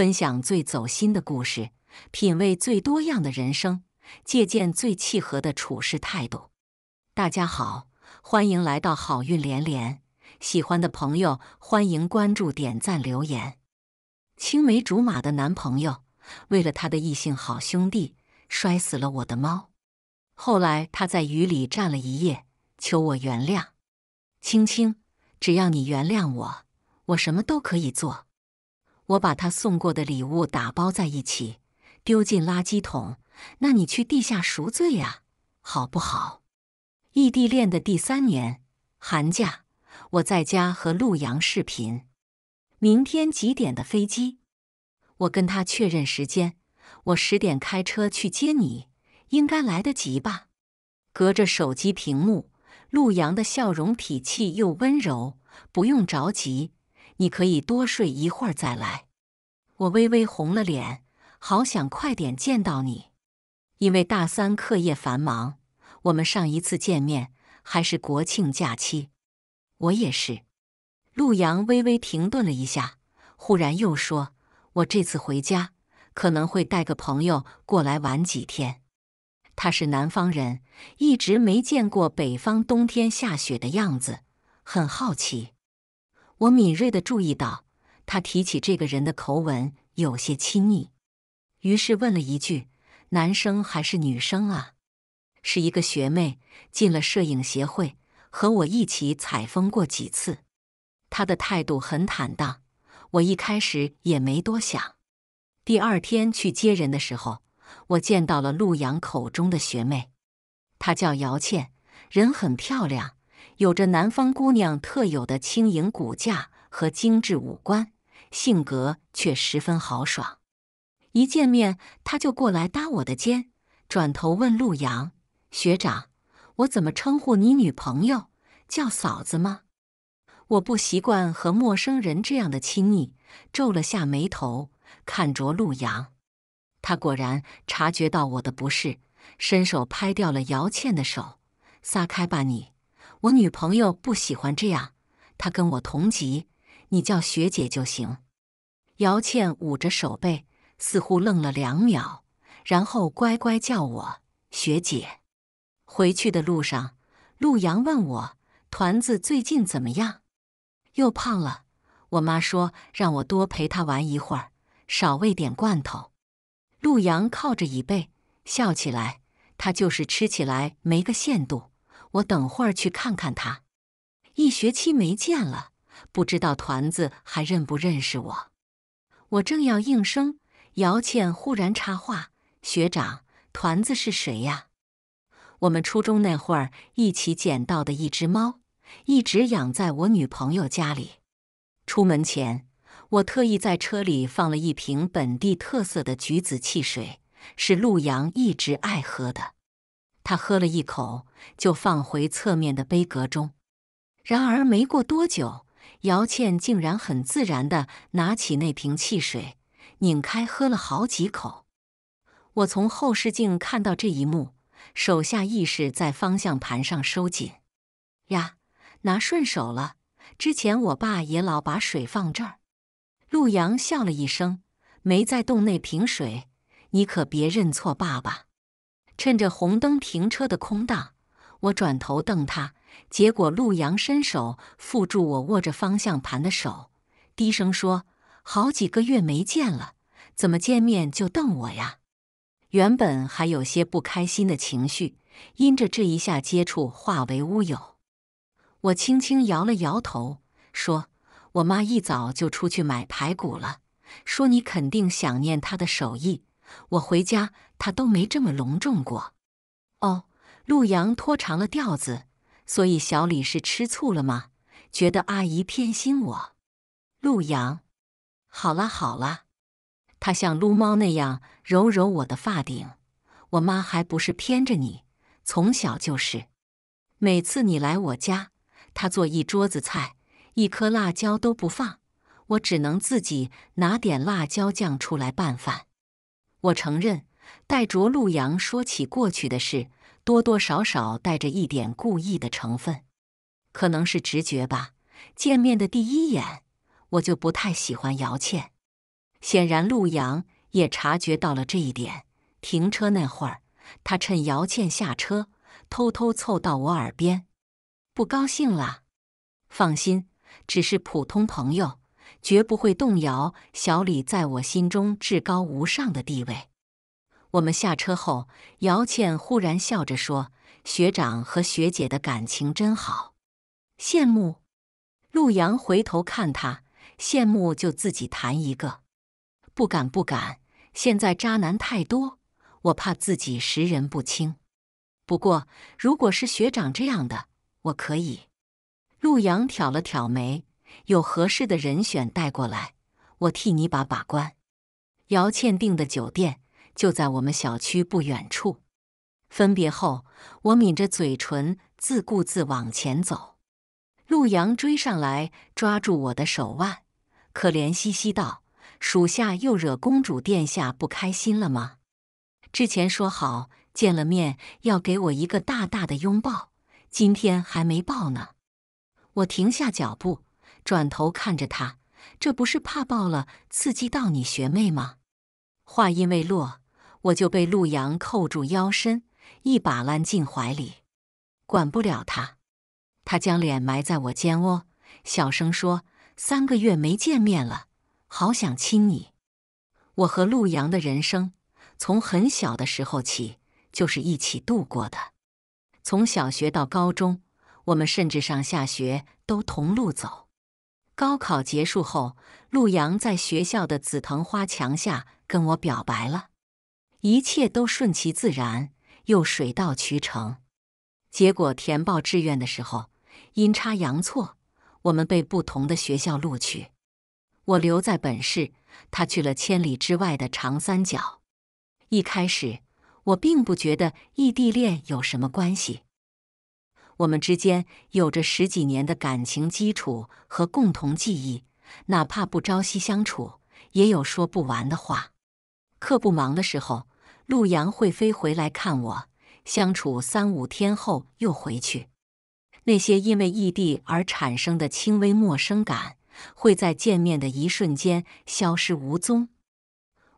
分享最走心的故事，品味最多样的人生，借鉴最契合的处事态度。大家好，欢迎来到好运连连。喜欢的朋友，欢迎关注、点赞、留言。青梅竹马的男朋友为了他的异性好兄弟摔死了我的猫，后来他在雨里站了一夜，求我原谅。青青，只要你原谅我，我什么都可以做。我把他送过的礼物打包在一起，丢进垃圾桶。那你去地下赎罪呀，好不好？异地恋的第三年寒假，我在家和陆阳视频。明天几点的飞机？我跟他确认时间。我十点开车去接你，应该来得及吧？隔着手机屏幕，陆阳的笑容体气又温柔，不用着急。你可以多睡一会儿再来。我微微红了脸，好想快点见到你。因为大三课业繁忙，我们上一次见面还是国庆假期。我也是。陆阳微微停顿了一下，忽然又说：“我这次回家可能会带个朋友过来玩几天。他是南方人，一直没见过北方冬天下雪的样子，很好奇。”我敏锐的注意到，他提起这个人的口吻有些亲昵，于是问了一句：“男生还是女生啊？”是一个学妹，进了摄影协会，和我一起采风过几次。他的态度很坦荡，我一开始也没多想。第二天去接人的时候，我见到了陆阳口中的学妹，她叫姚倩，人很漂亮。有着南方姑娘特有的轻盈骨架和精致五官，性格却十分豪爽。一见面，他就过来搭我的肩，转头问陆阳学长：“我怎么称呼你女朋友？叫嫂子吗？”我不习惯和陌生人这样的亲昵，皱了下眉头，看着陆阳。他果然察觉到我的不适，伸手拍掉了姚倩的手：“撒开吧，你。”我女朋友不喜欢这样，她跟我同级，你叫学姐就行。姚倩捂着手背，似乎愣了两秒，然后乖乖叫我学姐。回去的路上，陆阳问我团子最近怎么样，又胖了。我妈说让我多陪她玩一会儿，少喂点罐头。陆阳靠着椅背笑起来，他就是吃起来没个限度。我等会儿去看看他，一学期没见了，不知道团子还认不认识我。我正要应声，姚倩忽然插话：“学长，团子是谁呀？”我们初中那会儿一起捡到的一只猫，一直养在我女朋友家里。出门前，我特意在车里放了一瓶本地特色的橘子汽水，是陆阳一直爱喝的。他喝了一口，就放回侧面的杯格中。然而没过多久，姚倩竟然很自然的拿起那瓶汽水，拧开喝了好几口。我从后视镜看到这一幕，手下意识在方向盘上收紧。呀，拿顺手了。之前我爸也老把水放这儿。陆阳笑了一声，没再动那瓶水。你可别认错爸爸。趁着红灯停车的空档，我转头瞪他，结果陆阳伸手扶住我握着方向盘的手，低声说：“好几个月没见了，怎么见面就瞪我呀？”原本还有些不开心的情绪，因着这一下接触化为乌有。我轻轻摇了摇头，说：“我妈一早就出去买排骨了，说你肯定想念她的手艺。”我回家，他都没这么隆重过。哦，陆阳拖长了调子，所以小李是吃醋了吗？觉得阿姨偏心我？陆阳，好了好了，他像撸猫那样揉揉我的发顶。我妈还不是偏着你，从小就是。每次你来我家，她做一桌子菜，一颗辣椒都不放，我只能自己拿点辣椒酱出来拌饭。我承认，带着陆阳说起过去的事，多多少少带着一点故意的成分，可能是直觉吧。见面的第一眼，我就不太喜欢姚倩。显然，陆阳也察觉到了这一点。停车那会儿，他趁姚倩下车，偷偷凑到我耳边：“不高兴啦？放心，只是普通朋友。”绝不会动摇小李在我心中至高无上的地位。我们下车后，姚倩忽然笑着说：“学长和学姐的感情真好，羡慕。”陆阳回头看他，羡慕就自己谈一个。不敢，不敢，现在渣男太多，我怕自己识人不清。不过，如果是学长这样的，我可以。陆阳挑了挑眉。有合适的人选带过来，我替你把把关。姚倩订的酒店就在我们小区不远处。分别后，我抿着嘴唇，自顾自往前走。陆阳追上来，抓住我的手腕，可怜兮兮道：“属下又惹公主殿下不开心了吗？之前说好见了面要给我一个大大的拥抱，今天还没抱呢。”我停下脚步。转头看着他，这不是怕爆了，刺激到你学妹吗？话音未落，我就被陆阳扣住腰身，一把揽进怀里。管不了他，他将脸埋在我肩窝，小声说：“三个月没见面了，好想亲你。”我和陆阳的人生，从很小的时候起就是一起度过的。从小学到高中，我们甚至上下学都同路走。高考结束后，陆阳在学校的紫藤花墙下跟我表白了，一切都顺其自然，又水到渠成。结果填报志愿的时候，阴差阳错，我们被不同的学校录取，我留在本市，他去了千里之外的长三角。一开始，我并不觉得异地恋有什么关系。我们之间有着十几年的感情基础和共同记忆，哪怕不朝夕相处，也有说不完的话。课不忙的时候，陆阳会飞回来看我，相处三五天后又回去。那些因为异地而产生的轻微陌生感，会在见面的一瞬间消失无踪。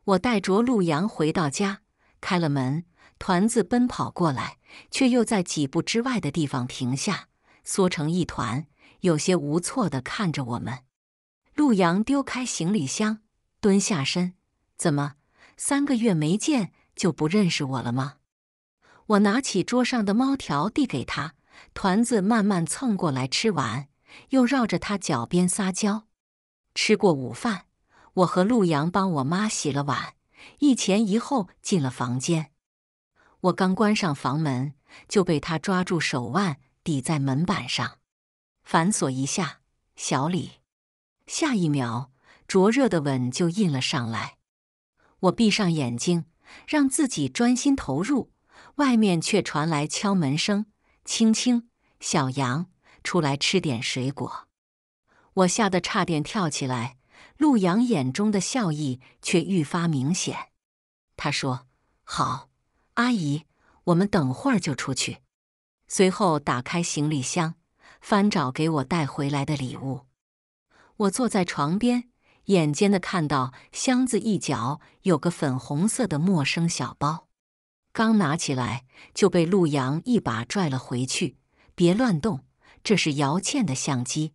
我带着陆阳回到家，开了门，团子奔跑过来。却又在几步之外的地方停下，缩成一团，有些无措地看着我们。陆阳丢开行李箱，蹲下身：“怎么，三个月没见就不认识我了吗？”我拿起桌上的猫条递给他，团子慢慢蹭过来，吃完又绕着他脚边撒娇。吃过午饭，我和陆阳帮我妈洗了碗，一前一后进了房间。我刚关上房门，就被他抓住手腕抵在门板上，反锁一下。小李，下一秒，灼热的吻就印了上来。我闭上眼睛，让自己专心投入，外面却传来敲门声：“青青，小杨，出来吃点水果。”我吓得差点跳起来，陆阳眼中的笑意却愈发明显。他说：“好。”阿姨，我们等会儿就出去。随后打开行李箱，翻找给我带回来的礼物。我坐在床边，眼尖的看到箱子一角有个粉红色的陌生小包，刚拿起来就被陆阳一把拽了回去：“别乱动，这是姚倩的相机。”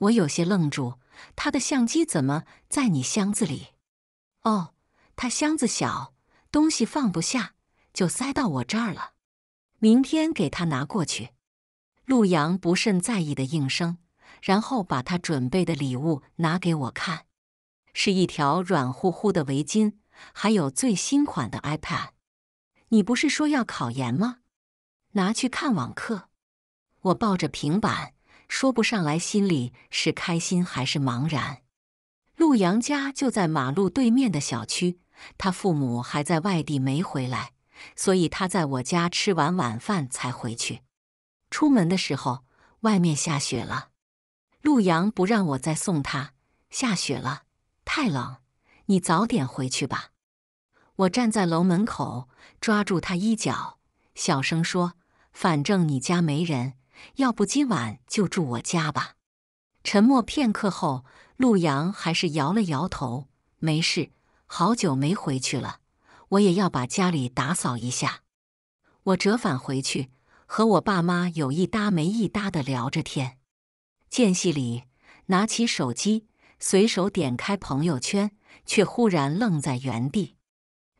我有些愣住：“她的相机怎么在你箱子里？”“哦，她箱子小，东西放不下。”就塞到我这儿了，明天给他拿过去。陆阳不甚在意的应声，然后把他准备的礼物拿给我看，是一条软乎乎的围巾，还有最新款的 iPad。你不是说要考研吗？拿去看网课。我抱着平板，说不上来心里是开心还是茫然。陆阳家就在马路对面的小区，他父母还在外地没回来。所以他在我家吃完晚饭才回去。出门的时候，外面下雪了。陆阳不让我再送他，下雪了，太冷，你早点回去吧。我站在楼门口，抓住他衣角，小声说：“反正你家没人，要不今晚就住我家吧。”沉默片刻后，陆阳还是摇了摇头：“没事，好久没回去了。”我也要把家里打扫一下。我折返回去，和我爸妈有一搭没一搭的聊着天。间隙里，拿起手机，随手点开朋友圈，却忽然愣在原地。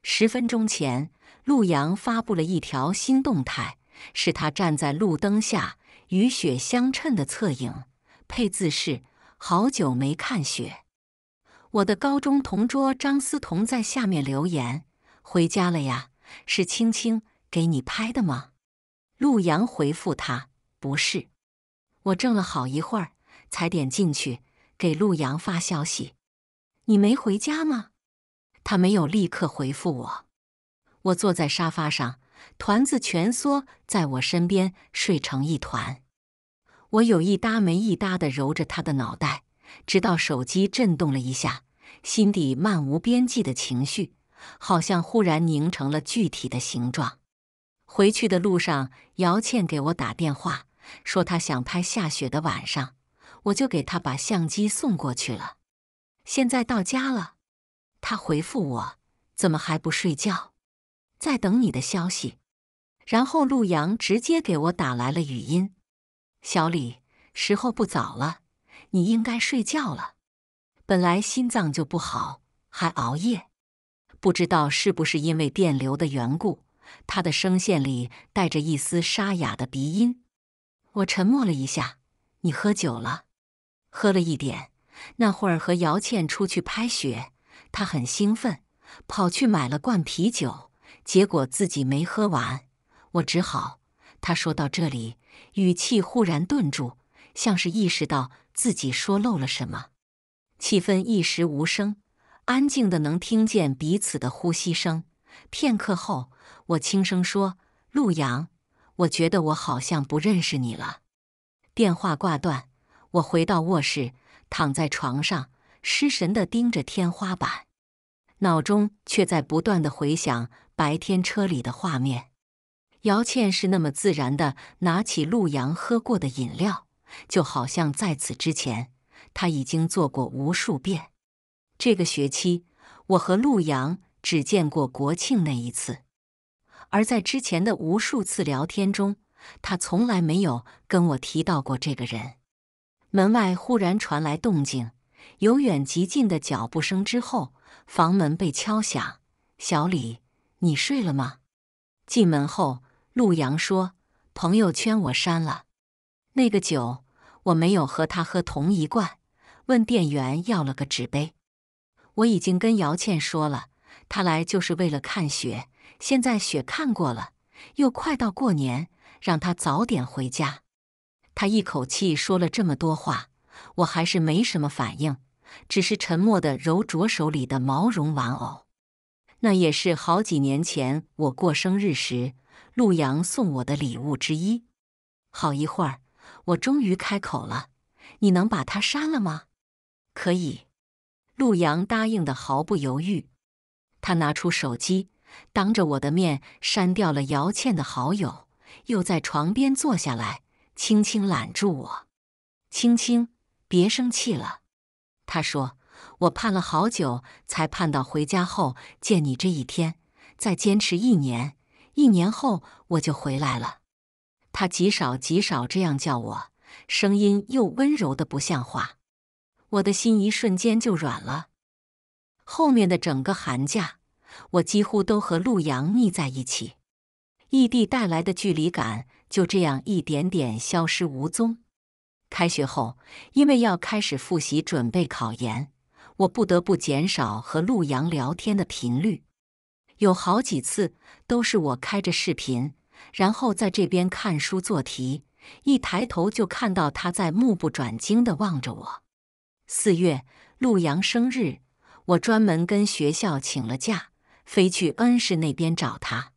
十分钟前，陆阳发布了一条新动态，是他站在路灯下与雪相衬的侧影，配字是“好久没看雪”。我的高中同桌张思彤在下面留言。回家了呀？是青青给你拍的吗？陆阳回复他：“不是，我怔了好一会儿，才点进去给陆阳发消息。你没回家吗？”他没有立刻回复我。我坐在沙发上，团子蜷缩在我身边睡成一团。我有一搭没一搭地揉着他的脑袋，直到手机震动了一下，心底漫无边际的情绪。好像忽然凝成了具体的形状。回去的路上，姚倩给我打电话，说她想拍下雪的晚上，我就给她把相机送过去了。现在到家了，她回复我：“怎么还不睡觉？在等你的消息。”然后陆阳直接给我打来了语音：“小李，时候不早了，你应该睡觉了。本来心脏就不好，还熬夜。”不知道是不是因为电流的缘故，他的声线里带着一丝沙哑的鼻音。我沉默了一下：“你喝酒了？喝了一点。那会儿和姚倩出去拍雪，她很兴奋，跑去买了罐啤酒，结果自己没喝完。我只好……”他说到这里，语气忽然顿住，像是意识到自己说漏了什么。气氛一时无声。安静的，能听见彼此的呼吸声。片刻后，我轻声说：“陆阳，我觉得我好像不认识你了。”电话挂断，我回到卧室，躺在床上，失神的盯着天花板，脑中却在不断的回想白天车里的画面。姚倩是那么自然的拿起陆阳喝过的饮料，就好像在此之前，她已经做过无数遍。这个学期，我和陆阳只见过国庆那一次，而在之前的无数次聊天中，他从来没有跟我提到过这个人。门外忽然传来动静，由远及近的脚步声之后，房门被敲响。小李，你睡了吗？进门后，陆阳说：“朋友圈我删了，那个酒我没有和他喝同一罐，问店员要了个纸杯。”我已经跟姚倩说了，她来就是为了看雪。现在雪看过了，又快到过年，让她早点回家。她一口气说了这么多话，我还是没什么反应，只是沉默的揉着手里的毛绒玩偶。那也是好几年前我过生日时陆阳送我的礼物之一。好一会儿，我终于开口了：“你能把他删了吗？”“可以。”陆阳答应的毫不犹豫，他拿出手机，当着我的面删掉了姚倩的好友，又在床边坐下来，轻轻揽住我，青青，别生气了。他说：“我盼了好久，才盼到回家后见你这一天。再坚持一年，一年后我就回来了。”他极少极少这样叫我，声音又温柔的不像话。我的心一瞬间就软了。后面的整个寒假，我几乎都和陆阳腻在一起，异地带来的距离感就这样一点点消失无踪。开学后，因为要开始复习准备考研，我不得不减少和陆阳聊天的频率。有好几次都是我开着视频，然后在这边看书做题，一抬头就看到他在目不转睛的望着我。四月，陆阳生日，我专门跟学校请了假，飞去恩施那边找他。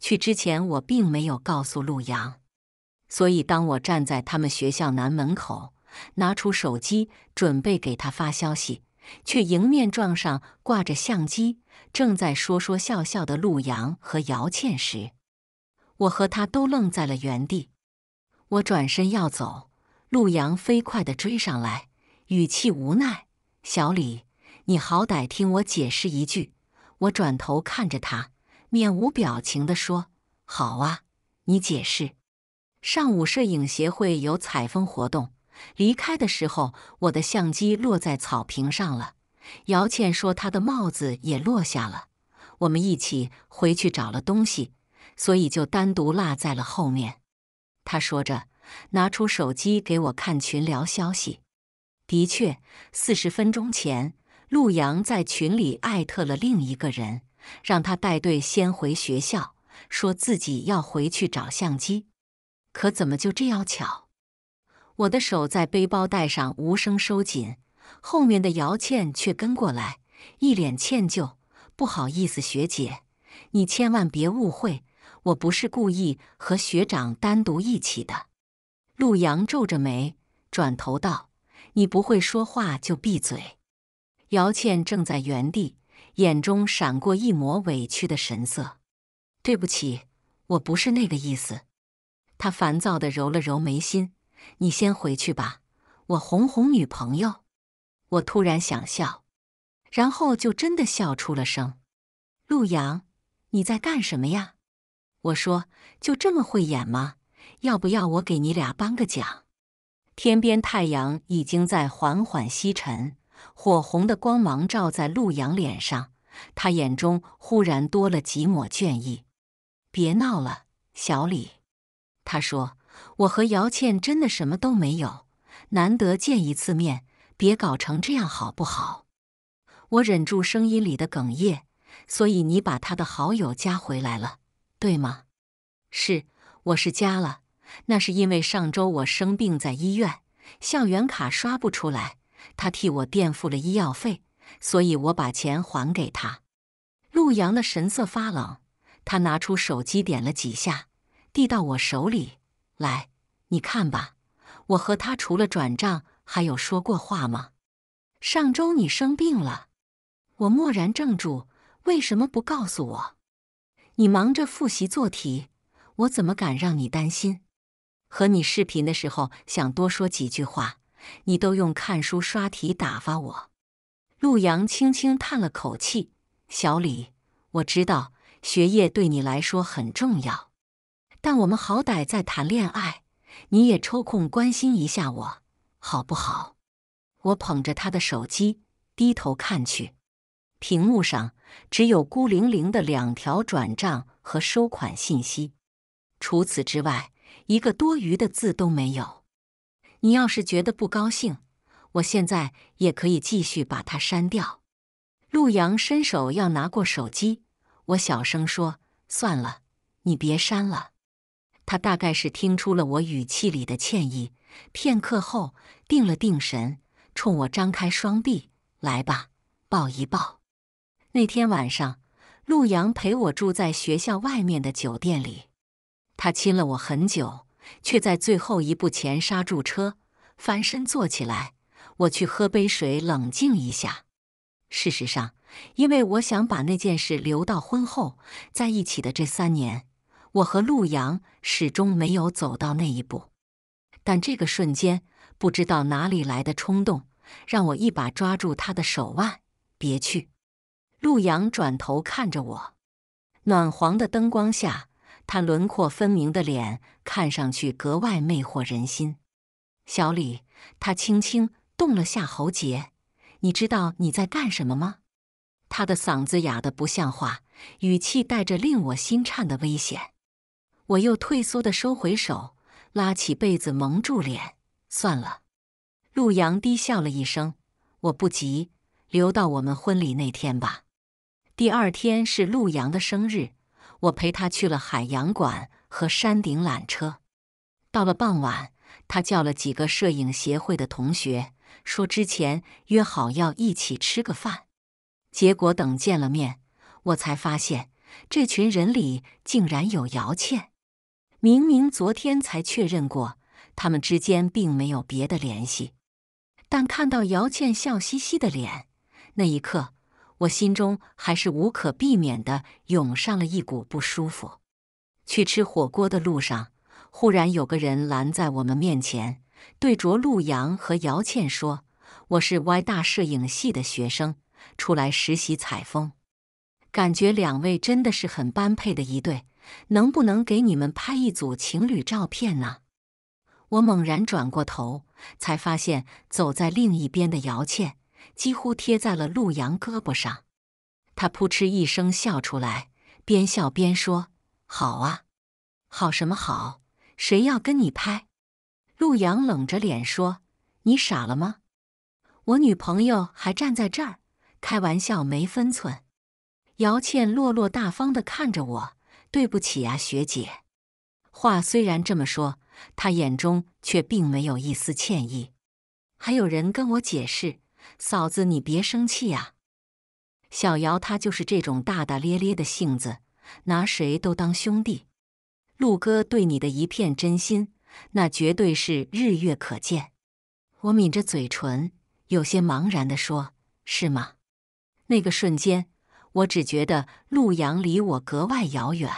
去之前，我并没有告诉陆阳，所以当我站在他们学校南门口，拿出手机准备给他发消息，却迎面撞上挂着相机、正在说说笑笑的陆阳和姚倩时，我和他都愣在了原地。我转身要走，陆阳飞快的追上来。语气无奈，小李，你好歹听我解释一句。我转头看着他，面无表情地说：“好啊，你解释。上午摄影协会有采风活动，离开的时候，我的相机落在草坪上了。姚倩说她的帽子也落下了，我们一起回去找了东西，所以就单独落在了后面。”他说着，拿出手机给我看群聊消息。的确，四十分钟前，陆阳在群里艾特了另一个人，让他带队先回学校，说自己要回去找相机。可怎么就这样巧？我的手在背包带上无声收紧，后面的姚倩却跟过来，一脸歉疚：“不好意思，学姐，你千万别误会，我不是故意和学长单独一起的。”陆阳皱着眉，转头道。你不会说话就闭嘴。姚倩正在原地，眼中闪过一抹委屈的神色。对不起，我不是那个意思。他烦躁地揉了揉眉心。你先回去吧，我哄哄女朋友。我突然想笑，然后就真的笑出了声。陆阳，你在干什么呀？我说，就这么会演吗？要不要我给你俩颁个奖？天边太阳已经在缓缓西沉，火红的光芒照在陆阳脸上，他眼中忽然多了几抹倦意。别闹了，小李，他说：“我和姚倩真的什么都没有，难得见一次面，别搞成这样好不好？”我忍住声音里的哽咽，所以你把他的好友加回来了，对吗？是，我是加了。那是因为上周我生病在医院，校园卡刷不出来，他替我垫付了医药费，所以我把钱还给他。陆阳的神色发冷，他拿出手机点了几下，递到我手里：“来，你看吧，我和他除了转账，还有说过话吗？上周你生病了，我蓦然怔住，为什么不告诉我？你忙着复习做题，我怎么敢让你担心？”和你视频的时候，想多说几句话，你都用看书刷题打发我。陆阳轻轻叹了口气：“小李，我知道学业对你来说很重要，但我们好歹在谈恋爱，你也抽空关心一下我，好不好？”我捧着他的手机，低头看去，屏幕上只有孤零零的两条转账和收款信息，除此之外。一个多余的字都没有。你要是觉得不高兴，我现在也可以继续把它删掉。陆阳伸手要拿过手机，我小声说：“算了，你别删了。”他大概是听出了我语气里的歉意，片刻后定了定神，冲我张开双臂：“来吧，抱一抱。”那天晚上，陆阳陪我住在学校外面的酒店里。他亲了我很久，却在最后一步前刹住车，翻身坐起来。我去喝杯水，冷静一下。事实上，因为我想把那件事留到婚后，在一起的这三年，我和陆阳始终没有走到那一步。但这个瞬间，不知道哪里来的冲动，让我一把抓住他的手腕，别去。陆阳转头看着我，暖黄的灯光下。他轮廓分明的脸看上去格外魅惑人心。小李，他轻轻动了下喉结，你知道你在干什么吗？他的嗓子哑得不像话，语气带着令我心颤的危险。我又退缩的收回手，拉起被子蒙住脸。算了。陆阳低笑了一声：“我不急，留到我们婚礼那天吧。”第二天是陆阳的生日。我陪他去了海洋馆和山顶缆车。到了傍晚，他叫了几个摄影协会的同学，说之前约好要一起吃个饭。结果等见了面，我才发现这群人里竟然有姚倩。明明昨天才确认过，他们之间并没有别的联系，但看到姚倩笑嘻嘻的脸，那一刻。我心中还是无可避免的涌上了一股不舒服。去吃火锅的路上，忽然有个人拦在我们面前，对着陆阳和姚倩说：“我是 Y 大摄影系的学生，出来实习采风，感觉两位真的是很般配的一对，能不能给你们拍一组情侣照片呢？”我猛然转过头，才发现走在另一边的姚倩。几乎贴在了陆阳胳膊上，他扑哧一声笑出来，边笑边说：“好啊，好什么好？谁要跟你拍？”陆阳冷着脸说：“你傻了吗？我女朋友还站在这儿，开玩笑没分寸。”姚倩落落大方的看着我：“对不起啊，学姐。”话虽然这么说，她眼中却并没有一丝歉意。还有人跟我解释。嫂子，你别生气呀。小姚他就是这种大大咧咧的性子，拿谁都当兄弟。陆哥对你的一片真心，那绝对是日月可见。我抿着嘴唇，有些茫然地说：“是吗？”那个瞬间，我只觉得陆阳离我格外遥远。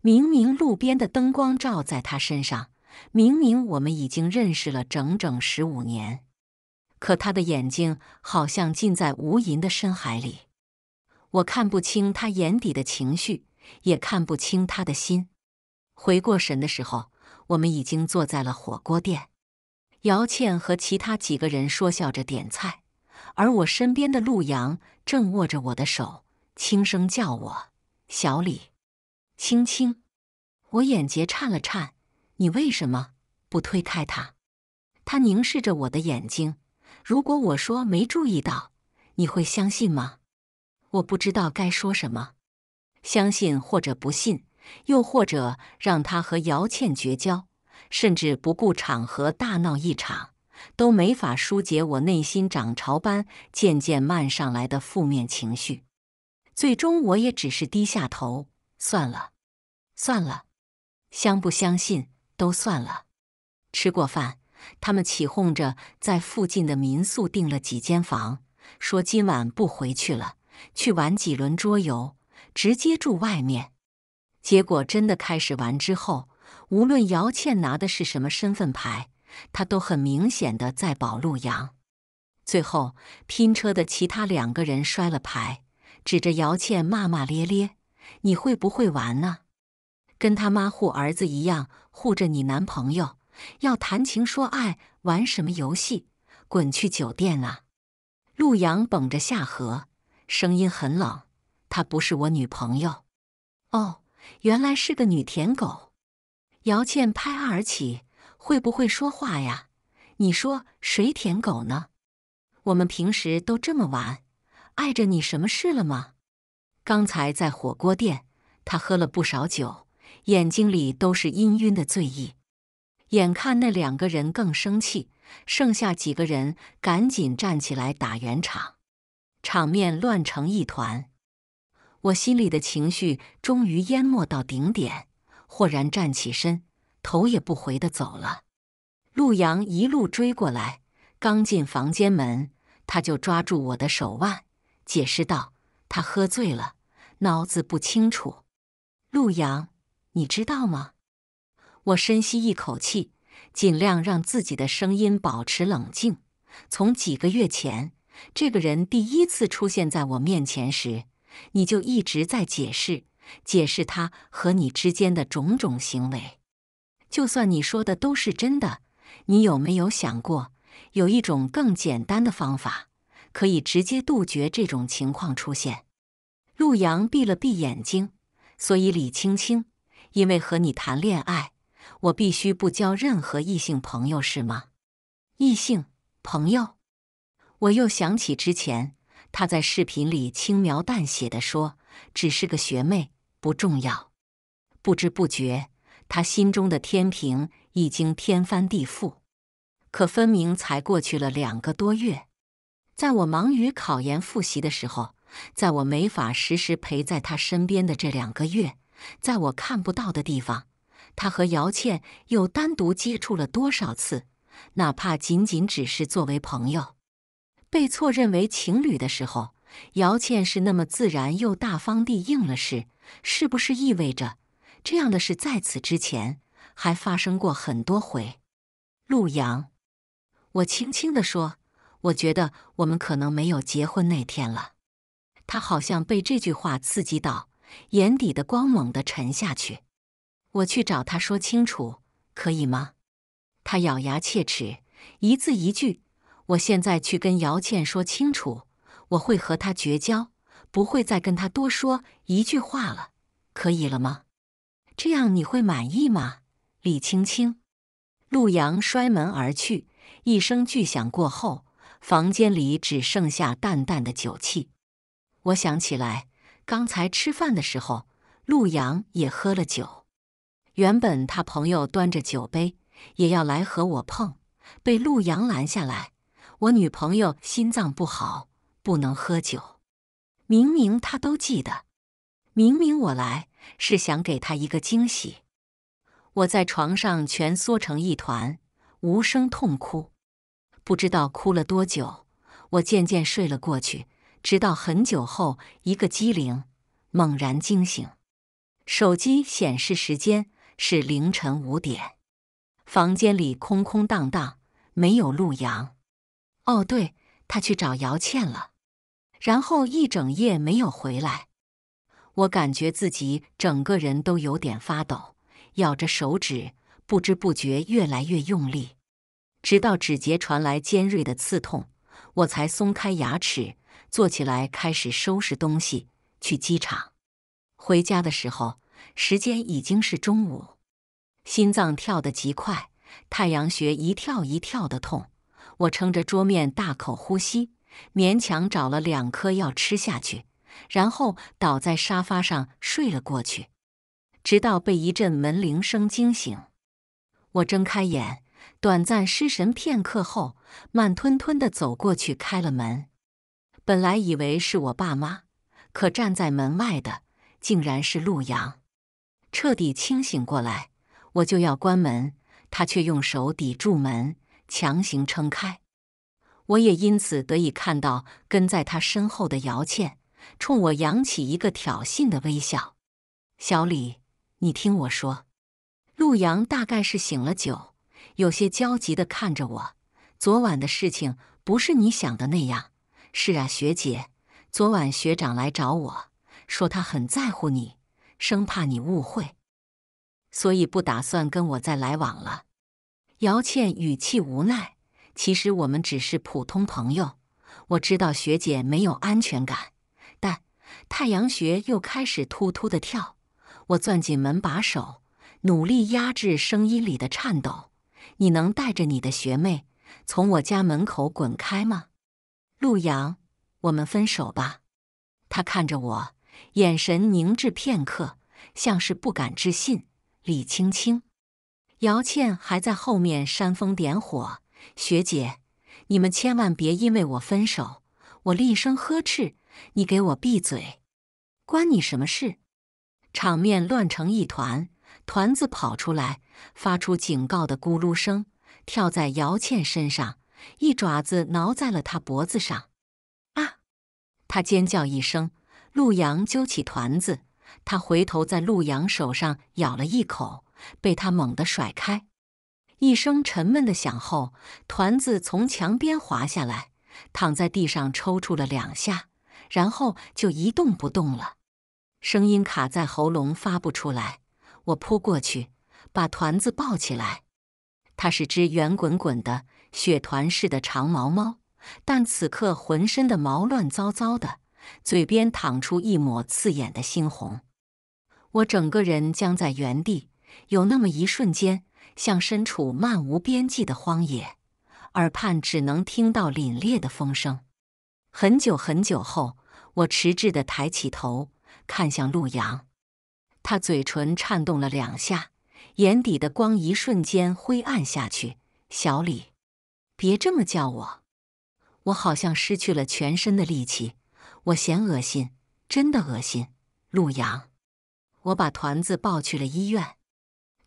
明明路边的灯光照在他身上，明明我们已经认识了整整十五年。可他的眼睛好像浸在无垠的深海里，我看不清他眼底的情绪，也看不清他的心。回过神的时候，我们已经坐在了火锅店。姚倩和其他几个人说笑着点菜，而我身边的陆阳正握着我的手，轻声叫我：“小李，青青。”我眼睫颤了颤，“你为什么不推开他？”他凝视着我的眼睛。如果我说没注意到，你会相信吗？我不知道该说什么，相信或者不信，又或者让他和姚倩绝交，甚至不顾场合大闹一场，都没法疏解我内心涨潮般渐渐漫上来的负面情绪。最终，我也只是低下头，算了，算了，相不相信都算了。吃过饭。他们起哄着，在附近的民宿订了几间房，说今晚不回去了，去玩几轮桌游，直接住外面。结果真的开始玩之后，无论姚倩拿的是什么身份牌，她都很明显的在保陆阳。最后拼车的其他两个人摔了牌，指着姚倩骂骂咧咧：“你会不会玩呢？跟他妈护儿子一样，护着你男朋友。”要谈情说爱，玩什么游戏？滚去酒店啊！陆阳绷着下颌，声音很冷：“她不是我女朋友。”哦，原来是个女舔狗。姚倩拍案而起：“会不会说话呀？你说谁舔狗呢？我们平时都这么玩，碍着你什么事了吗？”刚才在火锅店，他喝了不少酒，眼睛里都是氤氲的醉意。眼看那两个人更生气，剩下几个人赶紧站起来打圆场，场面乱成一团。我心里的情绪终于淹没到顶点，豁然站起身，头也不回的走了。陆阳一路追过来，刚进房间门，他就抓住我的手腕，解释道：“他喝醉了，脑子不清楚。”陆阳，你知道吗？我深吸一口气，尽量让自己的声音保持冷静。从几个月前这个人第一次出现在我面前时，你就一直在解释，解释他和你之间的种种行为。就算你说的都是真的，你有没有想过，有一种更简单的方法，可以直接杜绝这种情况出现？陆阳闭了闭眼睛，所以李青青因为和你谈恋爱。我必须不交任何异性朋友，是吗？异性朋友，我又想起之前他在视频里轻描淡写的说，只是个学妹，不重要。不知不觉，他心中的天平已经天翻地覆。可分明才过去了两个多月，在我忙于考研复习的时候，在我没法时时陪在他身边的这两个月，在我看不到的地方。他和姚倩又单独接触了多少次？哪怕仅仅只是作为朋友，被错认为情侣的时候，姚倩是那么自然又大方地应了是，是不是意味着这样的事在此之前还发生过很多回？陆阳，我轻轻地说：“我觉得我们可能没有结婚那天了。”他好像被这句话刺激到，眼底的光猛地沉下去。我去找他说清楚，可以吗？他咬牙切齿，一字一句：“我现在去跟姚倩说清楚，我会和他绝交，不会再跟他多说一句话了，可以了吗？这样你会满意吗？”李青青，陆阳摔门而去，一声巨响过后，房间里只剩下淡淡的酒气。我想起来，刚才吃饭的时候，陆阳也喝了酒。原本他朋友端着酒杯也要来和我碰，被陆阳拦下来。我女朋友心脏不好，不能喝酒。明明他都记得，明明我来是想给他一个惊喜。我在床上蜷缩成一团，无声痛哭，不知道哭了多久。我渐渐睡了过去，直到很久后一个机灵，猛然惊醒。手机显示时间。是凌晨五点，房间里空空荡荡，没有陆阳。哦，对，他去找姚倩了，然后一整夜没有回来。我感觉自己整个人都有点发抖，咬着手指，不知不觉越来越用力，直到指节传来尖锐的刺痛，我才松开牙齿，坐起来开始收拾东西，去机场。回家的时候。时间已经是中午，心脏跳得极快，太阳穴一跳一跳的痛。我撑着桌面大口呼吸，勉强找了两颗药吃下去，然后倒在沙发上睡了过去。直到被一阵门铃声惊醒，我睁开眼，短暂失神片刻后，慢吞吞的走过去开了门。本来以为是我爸妈，可站在门外的竟然是陆阳。彻底清醒过来，我就要关门，他却用手抵住门，强行撑开。我也因此得以看到跟在他身后的姚倩，冲我扬起一个挑衅的微笑。小李，你听我说。陆阳大概是醒了酒，有些焦急的看着我。昨晚的事情不是你想的那样。是啊，学姐，昨晚学长来找我说他很在乎你。生怕你误会，所以不打算跟我再来往了。姚倩语气无奈：“其实我们只是普通朋友。我知道学姐没有安全感，但太阳穴又开始突突的跳。我攥紧门把手，努力压制声音里的颤抖。你能带着你的学妹从我家门口滚开吗？陆阳，我们分手吧。”他看着我。眼神凝滞片刻，像是不敢置信。李青青、姚倩还在后面煽风点火：“学姐，你们千万别因为我分手！”我厉声呵斥：“你给我闭嘴，关你什么事？”场面乱成一团。团子跑出来，发出警告的咕噜声，跳在姚倩身上，一爪子挠在了她脖子上。啊！她尖叫一声。陆阳揪起团子，他回头在陆阳手上咬了一口，被他猛地甩开。一声沉闷的响后，团子从墙边滑下来，躺在地上抽搐了两下，然后就一动不动了，声音卡在喉咙发不出来。我扑过去，把团子抱起来。它是只圆滚滚的雪团似的长毛猫，但此刻浑身的毛乱糟糟的。嘴边淌出一抹刺眼的猩红，我整个人僵在原地，有那么一瞬间，像身处漫无边际的荒野，耳畔只能听到凛冽的风声。很久很久后，我迟滞地抬起头，看向陆阳，他嘴唇颤动了两下，眼底的光一瞬间灰暗下去。“小李，别这么叫我。”我好像失去了全身的力气。我嫌恶心，真的恶心。陆阳，我把团子抱去了医院，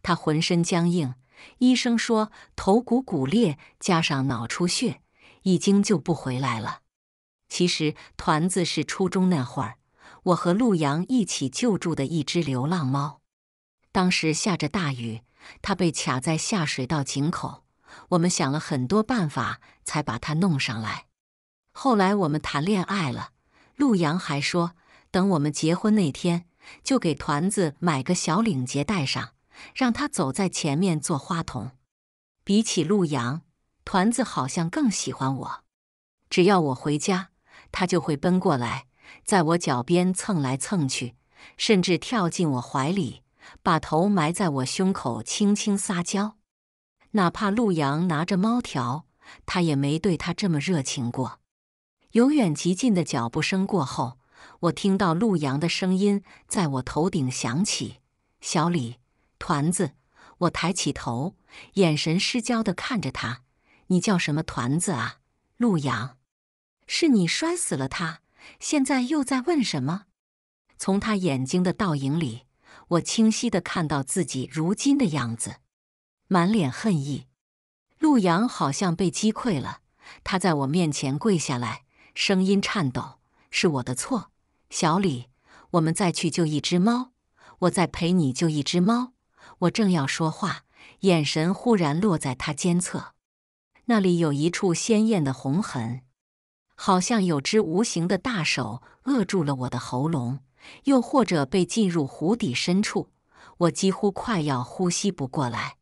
他浑身僵硬。医生说头骨骨裂加上脑出血，已经救不回来了。其实团子是初中那会儿，我和陆阳一起救助的一只流浪猫。当时下着大雨，它被卡在下水道井口，我们想了很多办法才把它弄上来。后来我们谈恋爱了。陆阳还说，等我们结婚那天，就给团子买个小领结戴上，让他走在前面做花童。比起陆阳，团子好像更喜欢我。只要我回家，他就会奔过来，在我脚边蹭来蹭去，甚至跳进我怀里，把头埋在我胸口，轻轻撒娇。哪怕陆阳拿着猫条，他也没对他这么热情过。由远及近的脚步声过后，我听到陆阳的声音在我头顶响起：“小李，团子。”我抬起头，眼神失焦的看着他：“你叫什么？团子啊？”陆阳，是你摔死了他，现在又在问什么？从他眼睛的倒影里，我清晰的看到自己如今的样子，满脸恨意。陆阳好像被击溃了，他在我面前跪下来。声音颤抖，是我的错。小李，我们再去救一只猫。我再陪你救一只猫。我正要说话，眼神忽然落在他肩侧，那里有一处鲜艳的红痕，好像有只无形的大手扼住了我的喉咙，又或者被浸入湖底深处，我几乎快要呼吸不过来。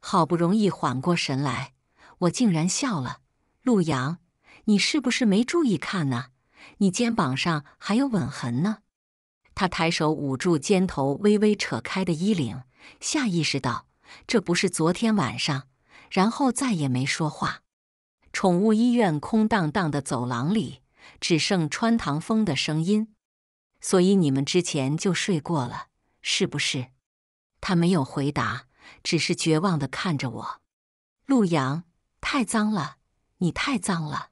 好不容易缓过神来，我竟然笑了。陆阳。你是不是没注意看呢？你肩膀上还有吻痕呢。他抬手捂住肩头微微扯开的衣领，下意识道：“这不是昨天晚上，然后再也没说话。宠物医院空荡荡的走廊里，只剩穿堂风的声音。所以你们之前就睡过了，是不是？他没有回答，只是绝望地看着我。陆阳，太脏了，你太脏了。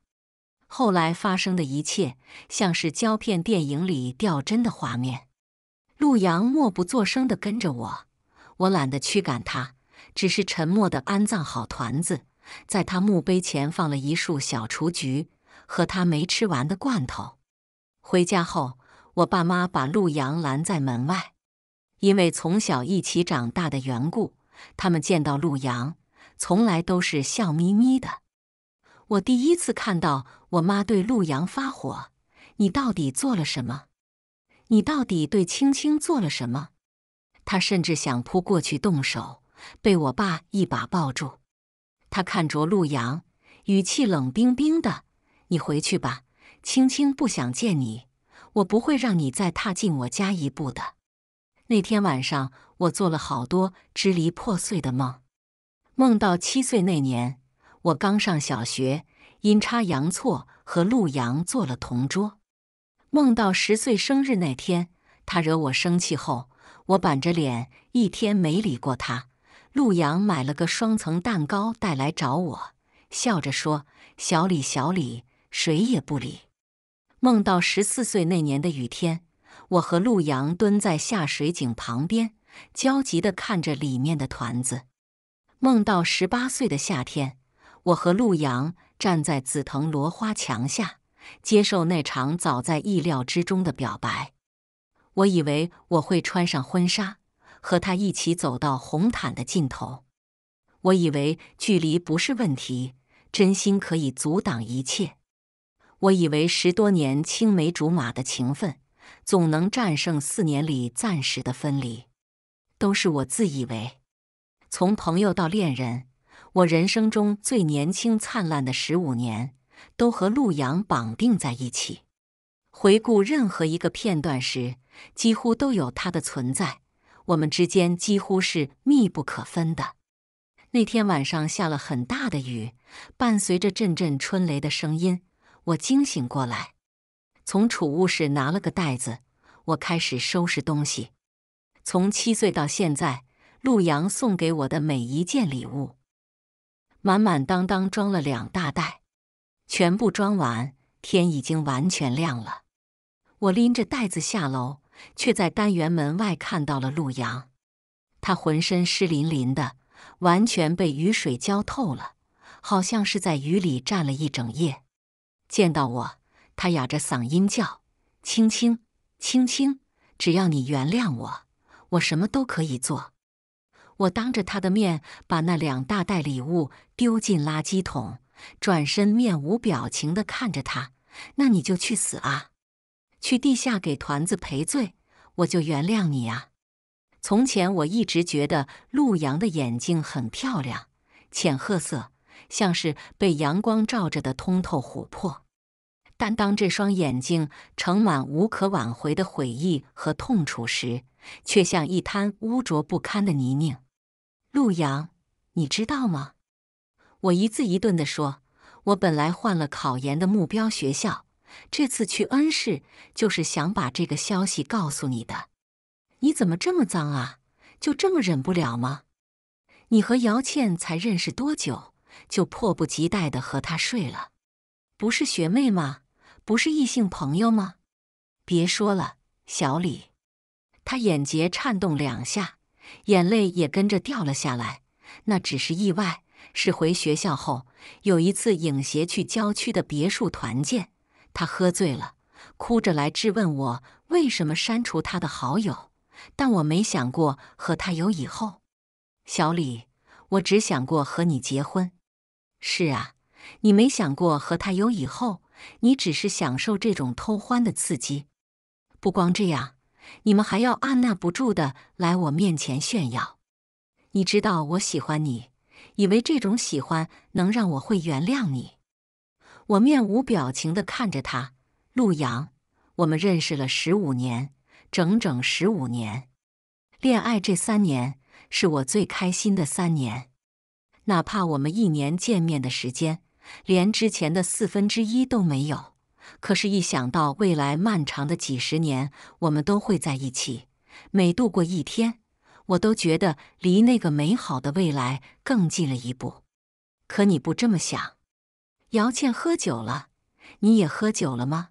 后来发生的一切，像是胶片电影里掉帧的画面。陆阳默不作声的跟着我，我懒得驱赶他，只是沉默的安葬好团子，在他墓碑前放了一束小雏菊和他没吃完的罐头。回家后，我爸妈把陆阳拦在门外，因为从小一起长大的缘故，他们见到陆阳从来都是笑眯眯的。我第一次看到我妈对陆阳发火，你到底做了什么？你到底对青青做了什么？他甚至想扑过去动手，被我爸一把抱住。他看着陆阳，语气冷冰冰的：“你回去吧，青青不想见你，我不会让你再踏进我家一步的。”那天晚上，我做了好多支离破碎的梦，梦到七岁那年。我刚上小学，阴差阳错和陆阳做了同桌。梦到十岁生日那天，他惹我生气后，我板着脸一天没理过他。陆阳买了个双层蛋糕带来找我，笑着说：“小李，小李，谁也不理。”梦到十四岁那年的雨天，我和陆阳蹲在下水井旁边，焦急的看着里面的团子。梦到十八岁的夏天。我和陆阳站在紫藤罗花墙下，接受那场早在意料之中的表白。我以为我会穿上婚纱，和他一起走到红毯的尽头。我以为距离不是问题，真心可以阻挡一切。我以为十多年青梅竹马的情分，总能战胜四年里暂时的分离。都是我自以为，从朋友到恋人。我人生中最年轻、灿烂的十五年，都和陆阳绑定在一起。回顾任何一个片段时，几乎都有他的存在。我们之间几乎是密不可分的。那天晚上，下了很大的雨，伴随着阵阵春雷的声音，我惊醒过来，从储物室拿了个袋子，我开始收拾东西。从七岁到现在，陆阳送给我的每一件礼物。满满当当装了两大袋，全部装完，天已经完全亮了。我拎着袋子下楼，却在单元门外看到了陆阳，他浑身湿淋淋的，完全被雨水浇透了，好像是在雨里站了一整夜。见到我，他哑着嗓音叫：“青青，青青，只要你原谅我，我什么都可以做。”我当着他的面把那两大袋礼物丢进垃圾桶，转身面无表情地看着他。那你就去死啊！去地下给团子赔罪，我就原谅你啊！从前我一直觉得陆阳的眼睛很漂亮，浅褐色，像是被阳光照着的通透琥珀。但当这双眼睛盛满无可挽回的悔意和痛楚时，却像一滩污浊不堪的泥泞。陆阳，你知道吗？我一字一顿的说：“我本来换了考研的目标学校，这次去恩市就是想把这个消息告诉你的。你怎么这么脏啊？就这么忍不了吗？你和姚倩才认识多久，就迫不及待的和她睡了？不是学妹吗？不是异性朋友吗？别说了，小李。”他眼睫颤动两下。眼泪也跟着掉了下来。那只是意外，是回学校后有一次影协去郊区的别墅团建，他喝醉了，哭着来质问我为什么删除他的好友。但我没想过和他有以后。小李，我只想过和你结婚。是啊，你没想过和他有以后，你只是享受这种偷欢的刺激。不光这样。你们还要按捺不住的来我面前炫耀？你知道我喜欢你，以为这种喜欢能让我会原谅你？我面无表情的看着他，陆阳，我们认识了十五年，整整十五年。恋爱这三年是我最开心的三年，哪怕我们一年见面的时间，连之前的四分之一都没有。可是，一想到未来漫长的几十年，我们都会在一起，每度过一天，我都觉得离那个美好的未来更近了一步。可你不这么想？姚倩喝酒了，你也喝酒了吗？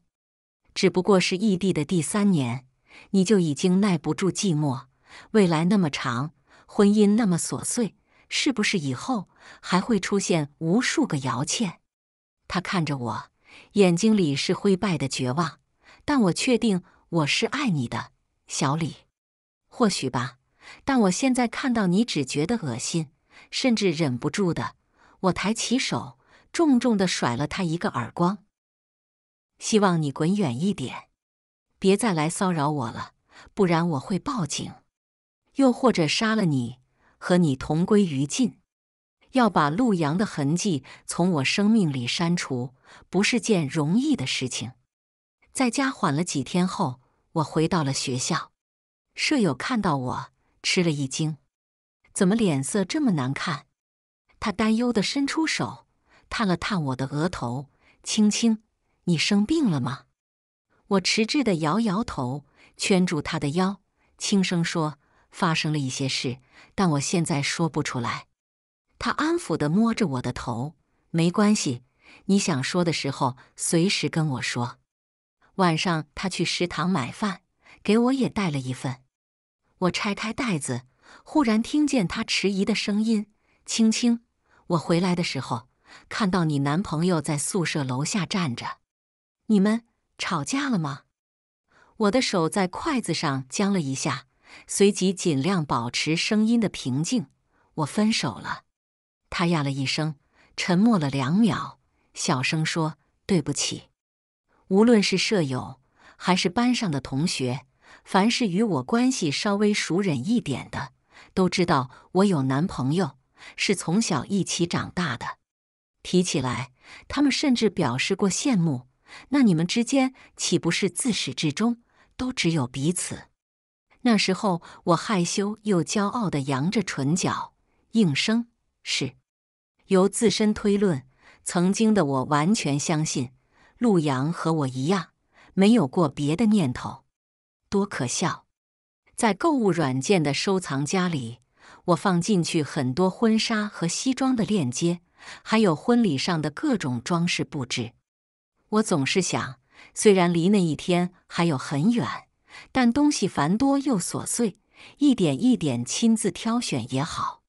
只不过是异地的第三年，你就已经耐不住寂寞。未来那么长，婚姻那么琐碎，是不是以后还会出现无数个姚倩？他看着我。眼睛里是灰败的绝望，但我确定我是爱你的，小李。或许吧，但我现在看到你只觉得恶心，甚至忍不住的，我抬起手，重重的甩了他一个耳光。希望你滚远一点，别再来骚扰我了，不然我会报警，又或者杀了你，和你同归于尽。要把陆阳的痕迹从我生命里删除。不是件容易的事情。在家缓了几天后，我回到了学校。舍友看到我，吃了一惊：“怎么脸色这么难看？”他担忧地伸出手，探了探我的额头，轻轻：“你生病了吗？”我迟滞地摇摇头，圈住他的腰，轻声说：“发生了一些事，但我现在说不出来。”他安抚地摸着我的头：“没关系。”你想说的时候，随时跟我说。晚上，他去食堂买饭，给我也带了一份。我拆开袋子，忽然听见他迟疑的声音：“青青，我回来的时候看到你男朋友在宿舍楼下站着，你们吵架了吗？”我的手在筷子上僵了一下，随即尽量保持声音的平静：“我分手了。”他呀了一声，沉默了两秒。小声说：“对不起，无论是舍友还是班上的同学，凡是与我关系稍微熟稔一点的，都知道我有男朋友，是从小一起长大的。提起来，他们甚至表示过羡慕。那你们之间岂不是自始至终都只有彼此？那时候，我害羞又骄傲地扬着唇角，应声是。由自身推论。”曾经的我完全相信，陆阳和我一样没有过别的念头，多可笑！在购物软件的收藏夹里，我放进去很多婚纱和西装的链接，还有婚礼上的各种装饰布置。我总是想，虽然离那一天还有很远，但东西繁多又琐碎，一点一点亲自挑选也好。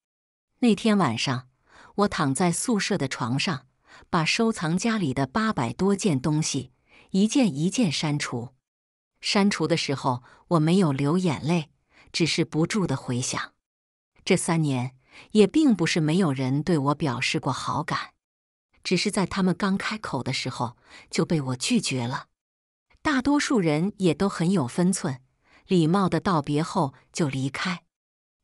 那天晚上，我躺在宿舍的床上。把收藏家里的八百多件东西一件一件删除。删除的时候我没有流眼泪，只是不住的回想。这三年也并不是没有人对我表示过好感，只是在他们刚开口的时候就被我拒绝了。大多数人也都很有分寸，礼貌的道别后就离开。